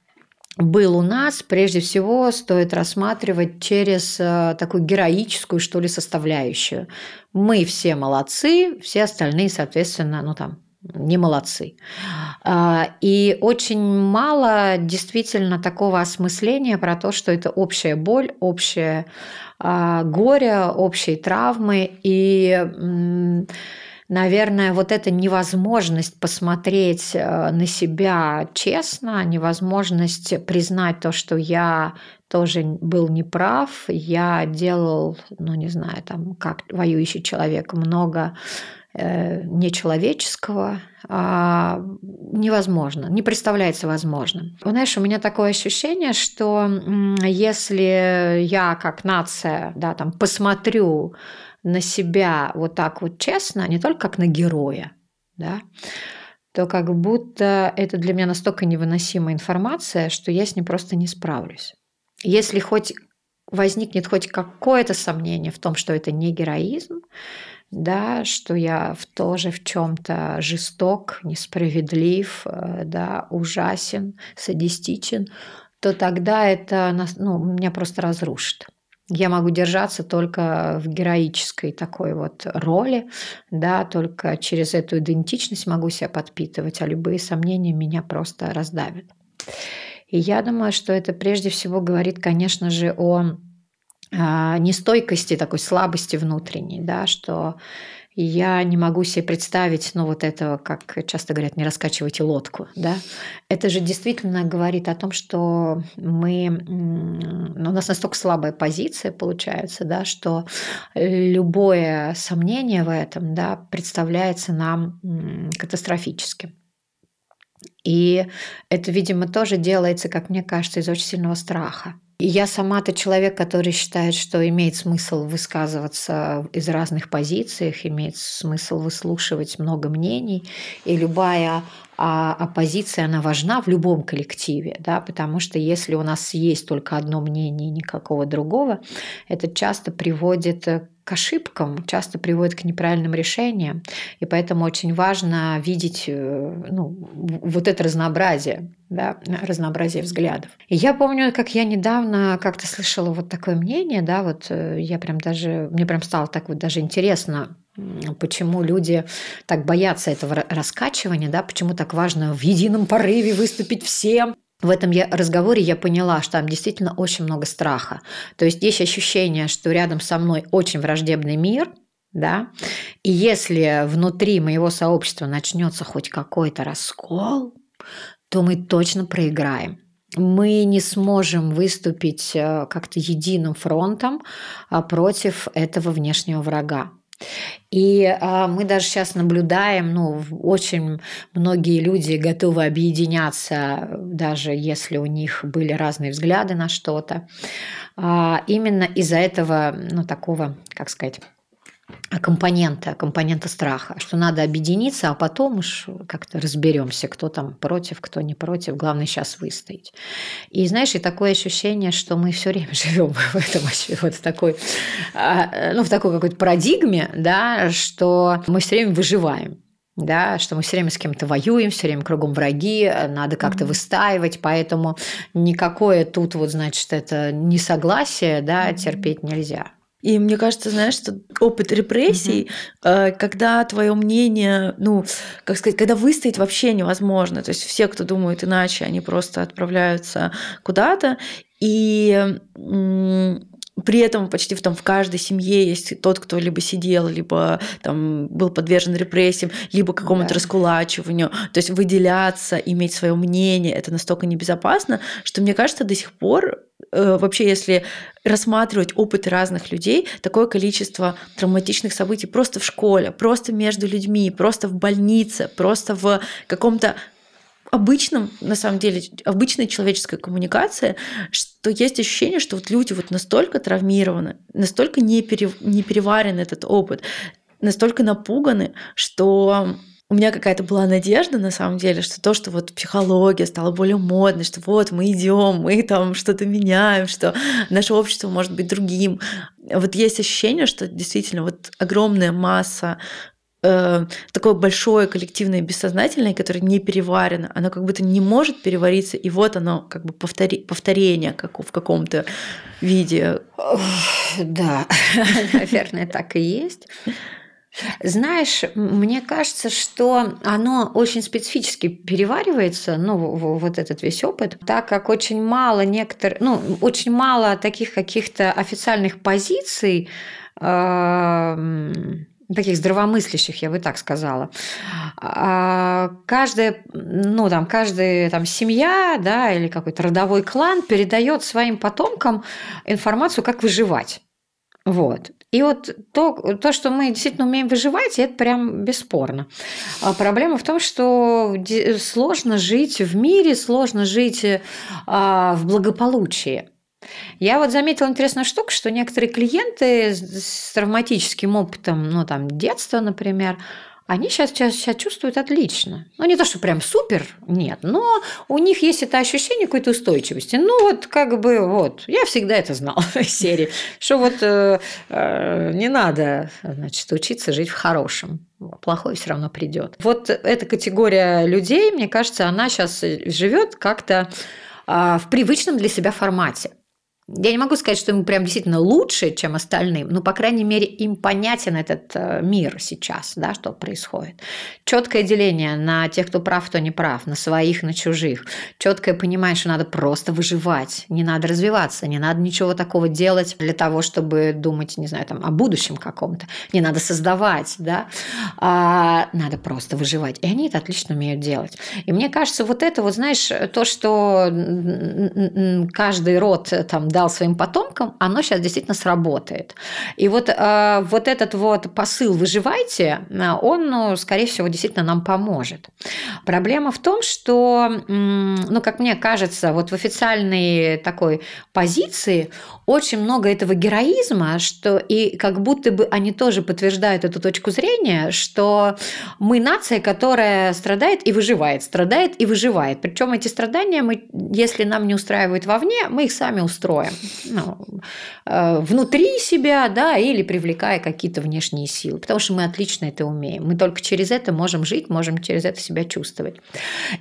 был у нас, прежде всего стоит рассматривать через э, такую героическую, что ли, составляющую. Мы все молодцы, все остальные, соответственно, ну там, не молодцы. А, и очень мало действительно такого осмысления про то, что это общая боль, общее а, горе, общие травмы. И, наверное, вот эта невозможность посмотреть э, на себя честно, невозможность признать то, что я тоже был неправ, я делал, ну не знаю, там как воюющий человек много Э, нечеловеческого а, невозможно, не представляется возможным. Знаешь, у меня такое ощущение, что если я как нация да, там, посмотрю на себя вот так вот честно, а не только как на героя, да, то как будто это для меня настолько невыносимая информация, что я с ней просто не справлюсь. Если хоть возникнет хоть какое-то сомнение в том, что это не героизм, да, что я в тоже в чем-то жесток, несправедлив, э, да, ужасен, садистичен, то тогда это нас, ну, меня просто разрушит. Я могу держаться только в героической такой вот роли, да, только через эту идентичность могу себя подпитывать, а любые сомнения меня просто раздавят. И я думаю, что это прежде всего говорит, конечно же, о а, нестойкости, такой слабости внутренней, да, что я не могу себе представить, ну вот этого, как часто говорят, не раскачивайте лодку, да. Это же действительно говорит о том, что мы, ну, у нас настолько слабая позиция получается, да, что любое сомнение в этом, да, представляется нам катастрофическим. И это, видимо, тоже делается, как мне кажется, из очень сильного страха я сама-то человек, который считает, что имеет смысл высказываться из разных позиций, имеет смысл выслушивать много мнений, и любая а оппозиция, она важна в любом коллективе, да, потому что если у нас есть только одно мнение и никакого другого, это часто приводит к ошибкам, часто приводит к неправильным решениям. И поэтому очень важно видеть э, ну, вот это разнообразие, да, разнообразие взглядов. И я помню, как я недавно как-то слышала вот такое мнение, да, вот э, я прям даже, мне прям стало так вот даже интересно, почему люди так боятся этого раскачивания, да, почему так важно в едином порыве выступить всем, в этом я, разговоре я поняла, что там действительно очень много страха. То есть есть ощущение, что рядом со мной очень враждебный мир, да, и если внутри моего сообщества начнется хоть какой-то раскол, то мы точно проиграем. Мы не сможем выступить э, как-то единым фронтом а, против этого внешнего врага. И а, мы даже сейчас наблюдаем, ну, очень многие люди готовы объединяться, даже если у них были разные взгляды на что-то. А, именно из-за этого, ну, такого, как сказать, компонента, компонента страха, что надо объединиться, а потом уж как-то разберемся, кто там против, кто не против, главное сейчас выстоять. И знаешь, и такое ощущение, что мы все время <laughs> живем в этом, вот в такой, а, ну, в такой какой-то парадигме, да, что мы все время выживаем да, что мы все время с кем-то воюем, все время кругом враги, надо как-то выстаивать, поэтому никакое тут вот, значит, это несогласие, да, терпеть нельзя. И мне кажется, знаешь, что опыт репрессий, угу. когда твое мнение, ну, как сказать, когда выстоять вообще невозможно. То есть все, кто думают иначе, они просто отправляются куда-то. И при этом почти в, там, в каждой семье есть тот, кто либо сидел, либо там, был подвержен репрессиям, либо какому-то да. раскулачиванию. То есть выделяться, иметь свое мнение, это настолько небезопасно, что мне кажется, до сих пор э, вообще, если рассматривать опыт разных людей, такое количество травматичных событий просто в школе, просто между людьми, просто в больнице, просто в каком-то обычном, на самом деле, обычной человеческой коммуникации, что есть ощущение, что вот люди вот настолько травмированы, настолько не, пере, не переварен этот опыт, настолько напуганы, что у меня какая-то была надежда, на самом деле, что то, что вот психология стала более модной, что вот мы идем, мы там что-то меняем, что наше общество может быть другим. Вот есть ощущение, что действительно вот огромная масса э, такое большое коллективное бессознательное, которое не переварено, оно как будто не может перевариться, и вот оно как бы повтори, повторение как в каком-то виде. Да, <laughs> наверное, так и есть. Знаешь, мне кажется, что оно очень специфически переваривается, ну, вот этот весь опыт, так как очень мало некоторых, ну, очень мало таких каких-то официальных позиций, э ну, таких здравомыслящих, я бы так сказала. А каждая, ну, там, каждая там, семья да, или какой-то родовой клан передает своим потомкам информацию, как выживать. Вот. И вот то, то, что мы действительно умеем выживать, это прям бесспорно. А проблема в том, что сложно жить в мире, сложно жить а, в благополучии. Я вот заметила интересную штуку, что некоторые клиенты с травматическим опытом, ну там детства, например, они сейчас, сейчас себя чувствуют отлично. Ну, не то, что прям супер, нет, но у них есть это ощущение какой-то устойчивости. Ну, вот как бы вот, я всегда это знала в <laughs> серии, что вот э, э, не надо, значит, учиться жить в хорошем. плохой все равно придет. Вот эта категория людей, мне кажется, она сейчас живет как-то а, в привычном для себя формате я не могу сказать, что ему прям действительно лучше, чем остальным, но, по крайней мере, им понятен этот э, мир сейчас, да, что происходит. Четкое деление на тех, кто прав, кто не прав, на своих, на чужих. Четкое понимание, что надо просто выживать, не надо развиваться, не надо ничего такого делать для того, чтобы думать, не знаю, там, о будущем каком-то. Не надо создавать, да, а, надо просто выживать. И они это отлично умеют делать. И мне кажется, вот это вот, знаешь, то, что каждый род там, да, дал своим потомкам, оно сейчас действительно сработает. И вот, э, вот этот вот посыл «выживайте», э, он, ну, скорее всего, действительно нам поможет. Проблема в том, что, ну, как мне кажется, вот в официальной такой позиции очень много этого героизма, что и как будто бы они тоже подтверждают эту точку зрения, что мы нация, которая страдает и выживает, страдает и выживает. Причем эти страдания мы, если нам не устраивают вовне, мы их сами устроим такое. Ну, э, внутри себя, да, или привлекая какие-то внешние силы. Потому что мы отлично это умеем. Мы только через это можем жить, можем через это себя чувствовать.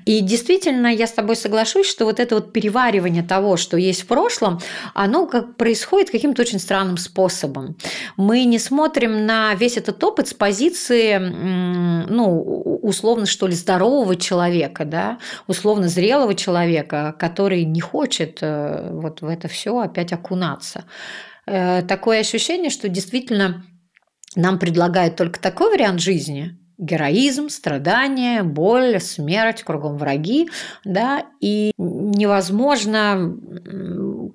И действительно, я с тобой соглашусь, что вот это вот переваривание того, что есть в прошлом, оно как происходит каким-то очень странным способом. Мы не смотрим на весь этот опыт с позиции, ну, условно, что ли, здорового человека, да, условно зрелого человека, который не хочет э, вот в это все опять окунаться. Э, такое ощущение, что действительно нам предлагают только такой вариант жизни, героизм, страдания, боль, смерть, кругом враги, да, и невозможно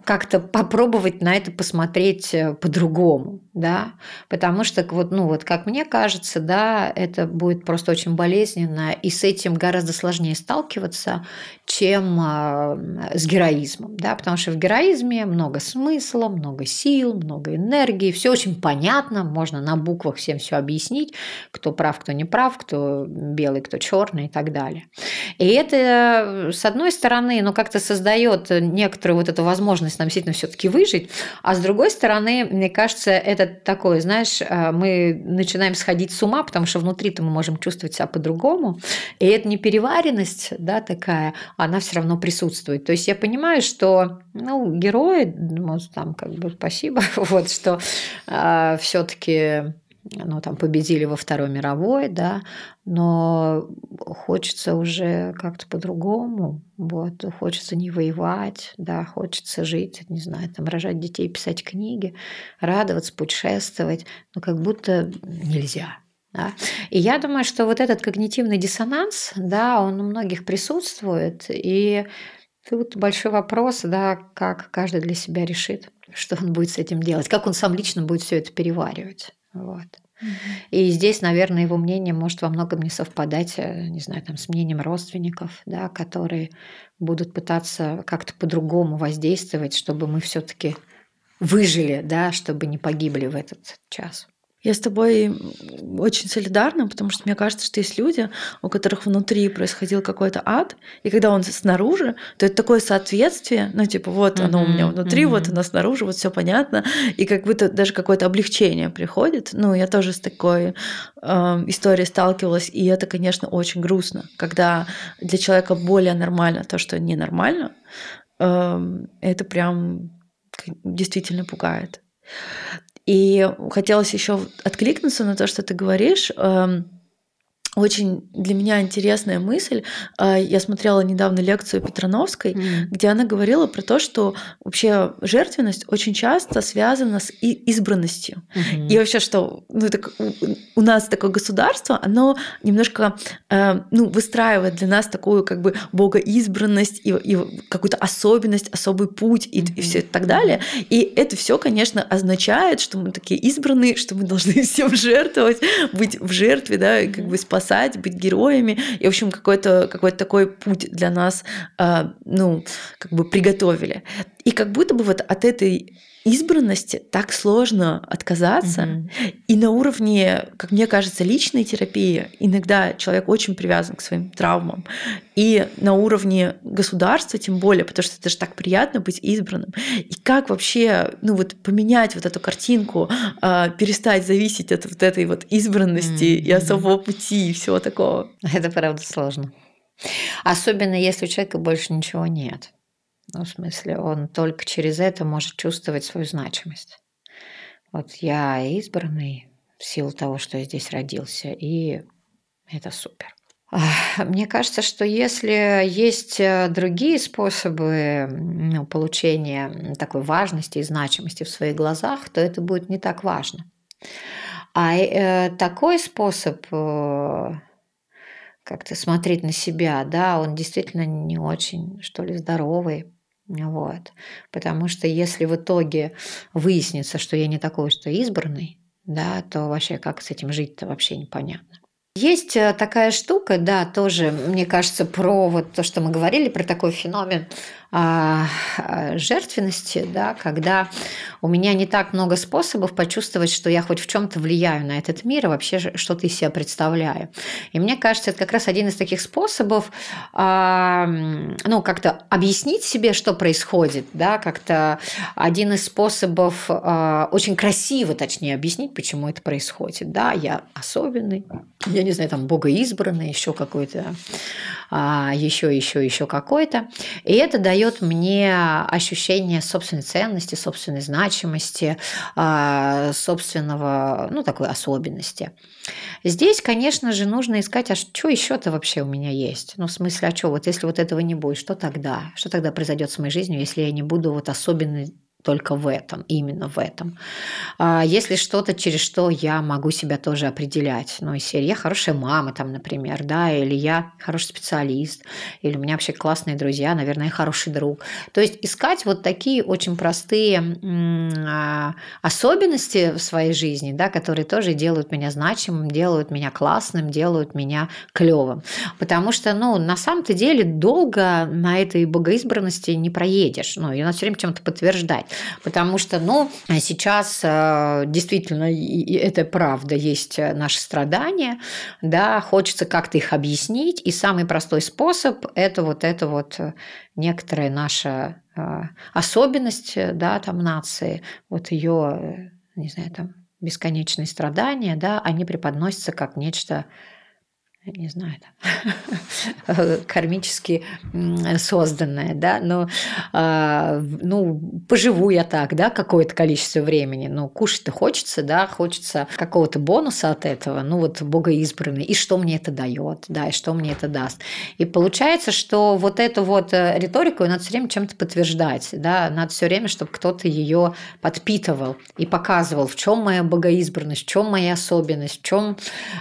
как-то попробовать на это посмотреть э, по-другому, да, потому что вот, ну вот, как мне кажется, да, это будет просто очень болезненно, и с этим гораздо сложнее сталкиваться, чем а, с героизмом, да, потому что в героизме много смысла, много сил, много энергии, все очень понятно, можно на буквах всем все объяснить, кто прав, кто не прав, кто белый, кто черный и так далее. И это, с одной стороны, ну, как-то создает некоторую вот эту возможность нам действительно все-таки выжить, а с другой стороны, мне кажется, это такое, знаешь, э, мы начинаем сходить с ума, потому что внутри-то мы можем чувствовать себя по-другому, и это не переваренность, да, такая, она все равно присутствует. То есть я понимаю, что ну, герои, ну, там как бы спасибо, <laughs> вот что э, а, все-таки ну, там, победили во Второй мировой, да, но хочется уже как-то по-другому, вот, хочется не воевать, да, хочется жить, не знаю, там, рожать детей, писать книги, радоваться, путешествовать, но как будто нельзя, да? И я думаю, что вот этот когнитивный диссонанс, да, он у многих присутствует, и тут большой вопрос, да, как каждый для себя решит, <laughs> что он будет с этим делать, как он сам лично будет все это переваривать. Вот. И здесь, наверное, его мнение может во многом не совпадать, э, не знаю, там, с мнением родственников, да, которые будут пытаться как-то по-другому воздействовать, чтобы мы все-таки выжили, да, чтобы не погибли в этот час. Я с тобой очень солидарна, потому что мне кажется, что есть люди, у которых внутри происходил какой-то ад, и когда он снаружи, то это такое соответствие, ну типа вот оно у меня внутри, вот оно снаружи, вот все понятно, и как будто даже какое-то облегчение приходит. Ну я тоже с такой э, историей сталкивалась, и это, конечно, очень грустно, когда для человека более нормально то, что ненормально, э, это прям действительно пугает. И хотелось еще откликнуться на то, что ты говоришь. Эм, очень для меня интересная мысль. А, я смотрела недавно лекцию Петрановской, mm где она говорила про то, что вообще жертвенность очень часто связана с избранностью. Mm-hmm. И вообще, что ну, так, у нас такое государство, оно немножко э, ну, выстраивает для нас такую как бы богоизбранность и, и какую-то особенность, особый путь и, mm-hmm. и все и так далее. И это все, конечно, означает, что мы такие избранные, что мы должны <laughs> всем жертвовать, быть в жертве, да, и как бы спасать спасать, быть героями. И, в общем, какой-то какой такой путь для нас, а, ну, как бы приготовили. И как будто бы вот от этой избранности так сложно отказаться. Угу. И на уровне, как мне кажется, личной терапии иногда человек очень привязан к своим травмам. И на уровне государства тем более, потому что это же так приятно быть избранным. И как вообще ну вот, поменять вот эту картинку, э, перестать зависеть от вот этой вот избранности mm-hmm. и особого пути и всего такого? Это правда сложно. Особенно если у человека больше ничего нет. Ну, в смысле, он только через это может чувствовать свою значимость. Вот я избранный в силу того, что я здесь родился, и это супер. <laughs> Мне кажется, что если есть э, другие способы ну, получения такой важности и значимости в своих глазах, то это будет не так важно. А э, такой способ э, как-то смотреть на себя, да, он действительно не очень, что ли, здоровый. Вот. Потому что если в итоге выяснится, что я не такой, что избранный, да, то вообще как с этим жить-то вообще непонятно. Есть э, такая штука, да, тоже, мне кажется, про вот то, что мы говорили, про такой феномен а, а, жертвенности, да, когда у меня не так много способов почувствовать, что я хоть в чем-то влияю на этот мир и вообще что-то из себя представляю. И мне кажется, это как раз один из таких способов, а, ну, как-то объяснить себе, что происходит, да, как-то один из способов очень красиво, точнее, объяснить, почему это происходит, да, я особенный, я не знаю, там, богоизбранный, еще какой-то, еще, еще, еще какой-то. И это дает дает мне ощущение собственной ценности, собственной значимости, а, собственного, ну, такой особенности. Здесь, конечно же, нужно искать, а что еще-то вообще у меня есть? Ну, в смысле, а что, вот если вот этого не будет, что тогда? Что тогда произойдет с моей жизнью, если я не буду вот особенной только в этом, именно в этом. А если что-то, через что я могу себя тоже определять, ну, из серии «я хорошая мама», там, например, да, или «я хороший специалист», или «у меня вообще классные друзья», наверное, «я хороший друг». То есть искать вот такие очень простые а, особенности в своей жизни, да, которые тоже делают меня значимым, делают меня классным, делают меня клевым. Потому что, ну, на самом-то деле долго на этой богоизбранности не проедешь, ну, ее надо все время чем-то подтверждать. Потому что, ну, сейчас э, действительно и это правда, есть э, наши страдания, да, хочется как-то их объяснить, и самый простой способ – это вот это вот э, некоторая наша особенность, да, там нации, вот ее, не знаю, там бесконечные страдания, да, они преподносятся как нечто не знаю, там, <laughs> кармически созданное, да, но а, ну, поживу я так, да, какое-то количество времени, но кушать-то хочется, да, хочется какого-то бонуса от этого, ну вот богоизбранный, и что мне это дает, да, и что мне это даст. И получается, что вот эту вот э, риторику надо все время чем-то подтверждать, да, надо все время, чтобы кто-то ее подпитывал и показывал, в чем моя богоизбранность, в чем моя особенность, в чем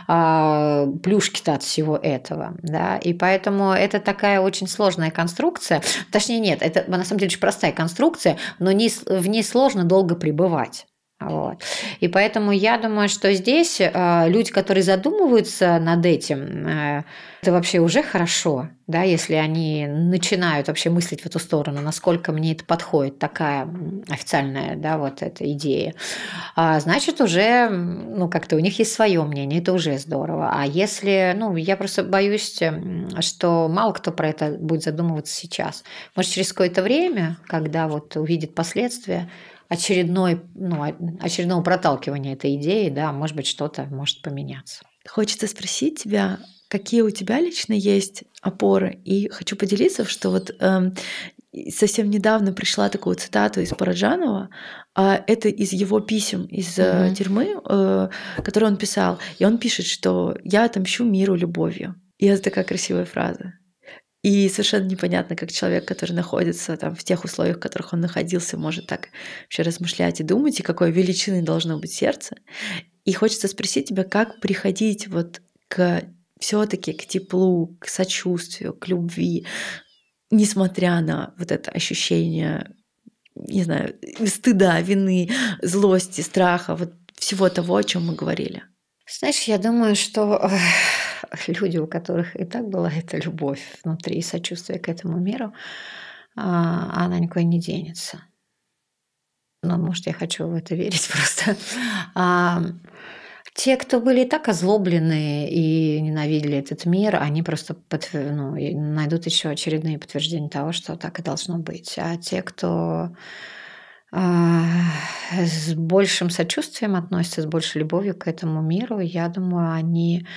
а, плюшки результат всего этого. Да? И поэтому это такая очень сложная конструкция. Точнее, нет, это на самом деле очень простая конструкция, но не, в ней сложно долго пребывать. Вот. И поэтому я думаю, что здесь а, люди, которые задумываются над этим, э, это вообще уже хорошо, да, если они начинают вообще мыслить в эту сторону, насколько мне это подходит, такая официальная, да, вот эта идея. А значит, уже, ну, как-то у них есть свое мнение, это уже здорово. А если, ну, я просто боюсь, что мало кто про это будет задумываться сейчас. Может, через какое-то время, когда вот увидит последствия, очередной, ну, очередного проталкивания этой идеи, да, может быть, что-то может поменяться. Хочется спросить тебя, какие у тебя лично есть опоры. И хочу поделиться, что вот э, совсем недавно пришла такую цитату из Параджанова, э, это из его писем из э, mm-hmm. тюрьмы, э, которые он писал. И он пишет, что «я отомщу миру любовью». И это такая красивая фраза. И совершенно непонятно, как человек, который находится там в тех условиях, в которых он находился, может так вообще размышлять и думать, и какой величины должно быть сердце. И хочется спросить тебя, как приходить вот к все-таки к теплу, к сочувствию, к любви, несмотря на вот это ощущение, не знаю, стыда, вины, злости, страха, вот всего того, о чем мы говорили. Знаешь, я думаю, что <laughs> люди, у которых и так была эта любовь внутри и сочувствие к этому миру, а, она никуда не денется. Но может, я хочу в это верить <laughs> просто. А, те, кто были и так озлоблены и ненавидели этот мир, они просто подтв... ну, найдут еще очередные подтверждения того, что так и должно быть. А те, кто а, с большим сочувствием относятся, с большей любовью к этому миру. Я думаю, они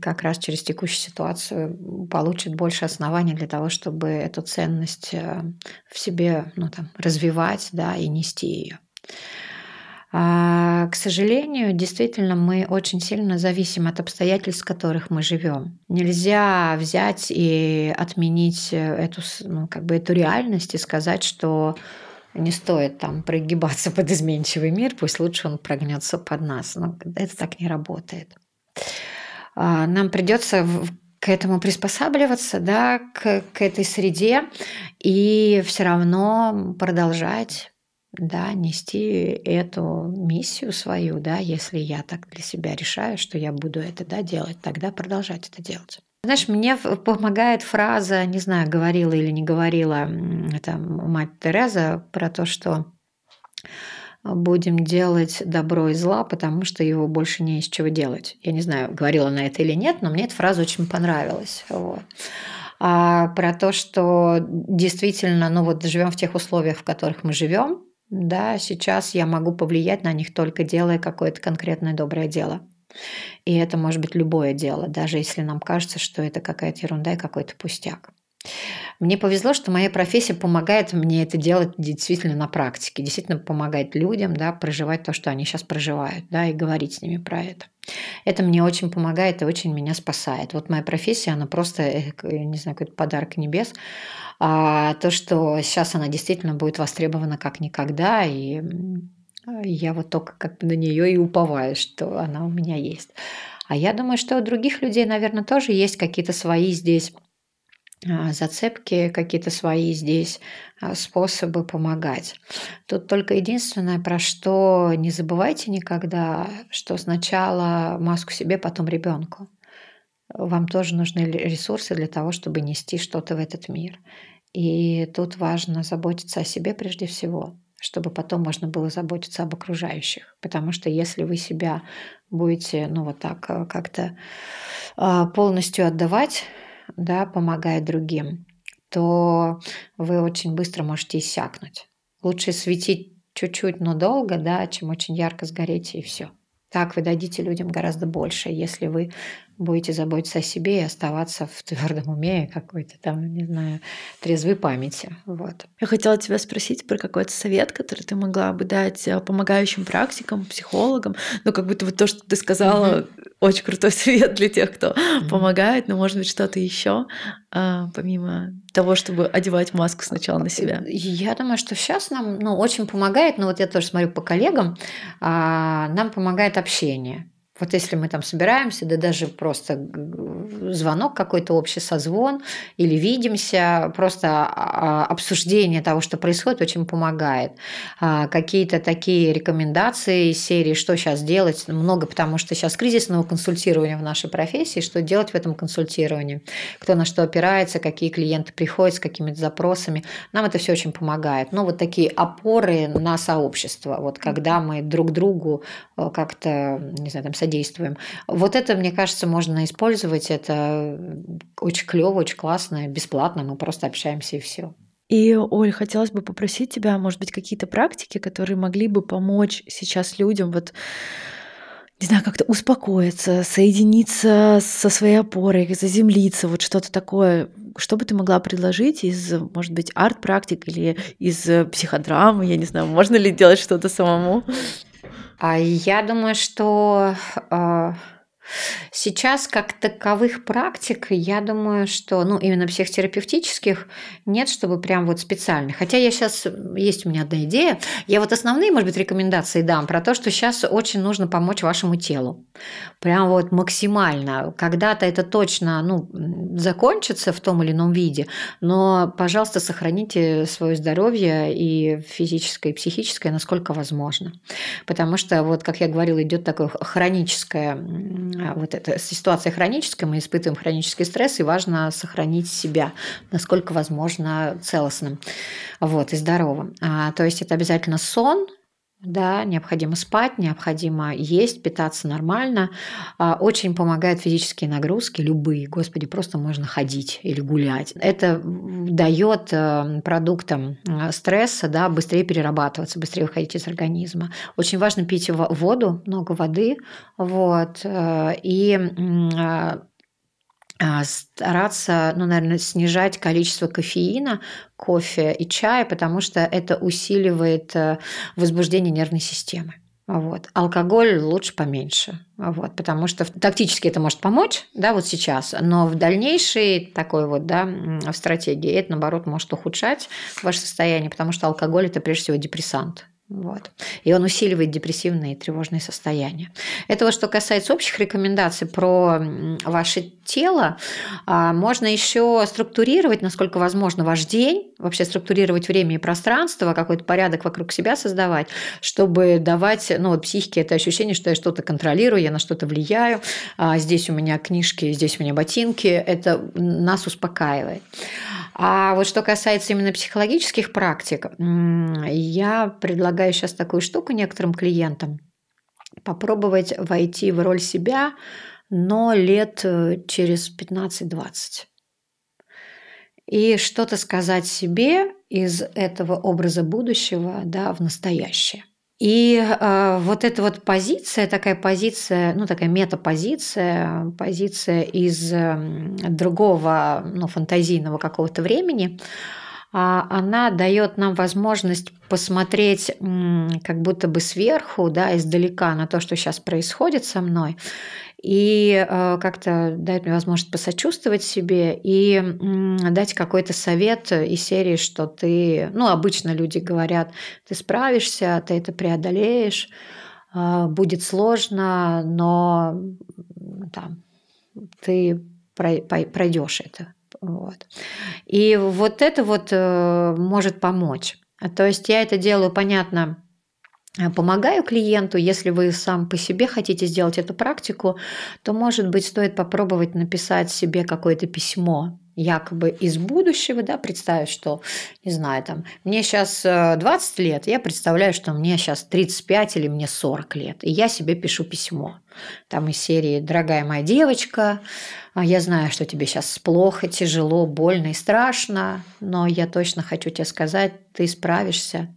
как раз через текущую ситуацию получат больше оснований для того, чтобы эту ценность э, в себе ну, там, развивать да, и нести ее. А, к сожалению, действительно, мы очень сильно зависим от обстоятельств, в которых мы живем. Нельзя взять и отменить э, эту, ну, как бы эту реальность и сказать, что не стоит там прогибаться под изменчивый мир, пусть лучше он прогнется под нас. Но это так не работает. А, нам придется к этому приспосабливаться, да, к, к этой среде и все равно продолжать да, нести эту миссию свою, да, если я так для себя решаю, что я буду это да, делать, тогда продолжать это делать. Знаешь, мне помогает фраза, не знаю, говорила или не говорила это мать Тереза про то, что будем делать добро и зла, потому что его больше не из чего делать. Я не знаю, говорила на это или нет, но мне эта фраза очень понравилась. Вот. А про то, что действительно, ну вот живем в тех условиях, в которых мы живем, да, сейчас я могу повлиять на них только делая какое-то конкретное доброе дело. И это может быть любое дело, даже если нам кажется, что это какая-то ерунда и какой-то пустяк. Мне повезло, что моя профессия помогает мне это делать действительно на практике, действительно помогает людям да, проживать то, что они сейчас проживают, да, и говорить с ними про это. Это мне очень помогает и очень меня спасает. Вот моя профессия, она просто, э, э, не знаю, какой-то подарок небес. А то, что сейчас она действительно будет востребована как никогда, и а, я вот только как на нее и уповаю, что она у меня есть. А я думаю, что у других людей, наверное, тоже есть какие-то свои здесь а, зацепки, какие-то свои здесь а, способы помогать. Тут только единственное, про что не забывайте никогда, что сначала маску себе, потом ребенку. Вам тоже нужны ресурсы для того, чтобы нести что-то в этот мир. И тут важно заботиться о себе прежде всего чтобы потом можно было заботиться об окружающих. Потому что если вы себя будете, ну вот так э, как-то а, полностью отдавать, да, помогая другим, то вы очень быстро можете иссякнуть. Лучше светить чуть-чуть, но долго, да, чем очень ярко сгореть и все. Так вы дадите людям гораздо больше, если вы будете заботиться о себе и оставаться в твердом уме какой-то там, не знаю, трезвой памяти. Вот. Я хотела тебя спросить про какой-то совет, который ты могла бы дать э, помогающим практикам, психологам. Ну, как будто вот то, что ты сказала, mm-hmm. очень крутой <laughs> совет для тех, кто mm-hmm. помогает, но, может быть, что-то еще а, помимо того, чтобы одевать маску сначала на себя? Э, я думаю, что сейчас нам ну, очень помогает, но ну, вот я тоже смотрю по коллегам, а, нам помогает общение. Вот если мы там собираемся, да даже просто звонок какой-то, общий созвон или видимся, просто а, обсуждение того, что происходит, очень помогает. А, какие-то такие рекомендации серии, что сейчас делать, много, потому что сейчас кризисного консультирования в нашей профессии, что делать в этом консультировании, кто на что опирается, какие клиенты приходят с какими-то запросами. Нам это все очень помогает. Но ну, вот такие опоры на сообщество, вот когда мы друг другу э, как-то, не знаю, там, содействуем. Вот это, мне кажется, можно использовать. Это очень клево, очень классно, бесплатно. Мы просто общаемся и все. И, Оль, хотелось бы попросить тебя, может быть, какие-то практики, которые могли бы помочь сейчас людям вот не знаю, как-то успокоиться, соединиться со своей опорой, заземлиться, вот что-то такое. Что бы ты могла предложить из, может быть, арт-практик или из э, психодрамы, я не знаю, можно ли делать что-то самому? А я думаю, что э, Сейчас как таковых практик, я думаю, что, ну, именно психотерапевтических нет, чтобы прям вот специально. Хотя я сейчас, есть у меня одна идея, я вот основные, может быть, рекомендации дам про то, что сейчас очень нужно помочь вашему телу. Прям вот максимально. Когда-то это точно, ну, закончится в том или ином виде, но, пожалуйста, сохраните свое здоровье и физическое, и психическое, насколько возможно. Потому что, вот, как я говорила, идет такое хроническое а, вот эта ситуация хроническая, мы испытываем хронический стресс, и важно сохранить себя, насколько возможно, целостным вот, и здоровым. А, то есть это обязательно сон, да, необходимо спать, необходимо есть, питаться нормально. А, очень помогают физические нагрузки, любые. Господи, просто можно ходить или гулять. Это дает э, продуктам э, стресса да, быстрее перерабатываться, быстрее выходить из организма. Очень важно пить воду, много воды. Вот, э, и а, а, стараться, ну, наверное, снижать количество кофеина, кофе и чая, потому что это усиливает э, возбуждение нервной системы. Вот. Алкоголь лучше поменьше, вот, потому что тактически это может помочь, да, вот сейчас, но в дальнейшей такой вот, да, в стратегии это, наоборот, может ухудшать ваше состояние, потому что алкоголь – это прежде всего депрессант, вот. И он усиливает депрессивные и тревожные состояния. Это вот что касается общих рекомендаций про ваше тело. А, можно еще структурировать, насколько возможно, ваш день, вообще структурировать время и пространство, какой-то порядок вокруг себя создавать, чтобы давать ну, вот психике это ощущение, что я что-то контролирую, я на что-то влияю. А, здесь у меня книжки, здесь у меня ботинки. Это нас успокаивает. А вот что касается именно психологических практик, я предлагаю сейчас такую штуку некоторым клиентам. Попробовать войти в роль себя, но лет э, через 15-20 и что-то сказать себе из этого образа будущего да, в настоящее. И э, вот эта вот позиция, такая позиция, ну такая метапозиция, позиция из э, другого, ну фантазийного какого-то времени, э, она дает нам возможность посмотреть э, как будто бы сверху, да, издалека на то, что сейчас происходит со мной, и э, как-то дает мне возможность посочувствовать себе и дать какой-то совет из серии, что ты, ну, обычно люди говорят, ты справишься, ты это преодолеешь, э, будет сложно, но там, да, ты пройдешь это. Вот. И вот это вот э, может помочь. То есть я это делаю, понятно, Э, помогаю клиенту. Если вы сам по себе хотите сделать эту практику, то, может быть, стоит попробовать написать себе какое-то письмо якобы из будущего, да, представить, что, не знаю, там, мне сейчас 20 э, лет, я представляю, что мне сейчас 35 или мне 40 лет, и я себе пишу письмо. Там из серии «Дорогая моя девочка, а я знаю, что тебе сейчас плохо, тяжело, больно и страшно, но я точно хочу тебе сказать, ты справишься,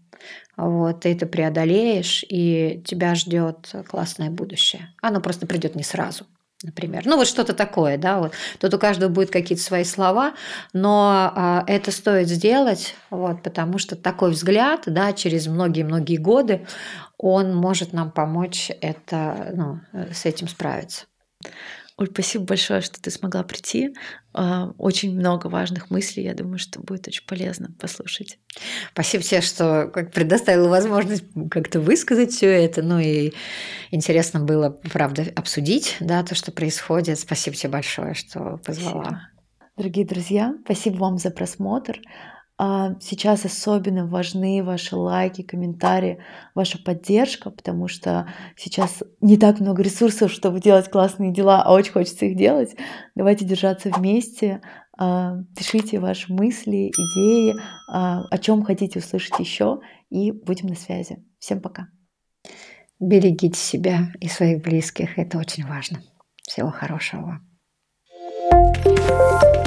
вот, ты это преодолеешь, и тебя ждет классное будущее. Оно просто придет не сразу например. Ну, вот что-то такое, да, вот. Тут у каждого будут какие-то свои слова, но а, это стоит сделать, вот, потому что такой взгляд, да, через многие-многие годы, он может нам помочь это, ну, э, с этим справиться. Оль, спасибо большое, что ты смогла прийти. А, очень много важных мыслей. Я думаю, что будет очень полезно послушать. Спасибо тебе, что предоставила возможность как-то высказать все это. Ну и интересно было, правда, обсудить да, то, что происходит. Спасибо тебе большое, что позвала. Спасибо. Дорогие друзья, спасибо вам за просмотр. А, сейчас особенно важны ваши лайки, комментарии, ваша поддержка, потому что сейчас не так много ресурсов, чтобы делать классные дела, а очень хочется их делать. Давайте держаться вместе, а, пишите ваши мысли, идеи, а, о чем хотите услышать еще, и будем на связи. Всем пока. Берегите себя и своих близких, это очень важно. Всего хорошего вам. thank you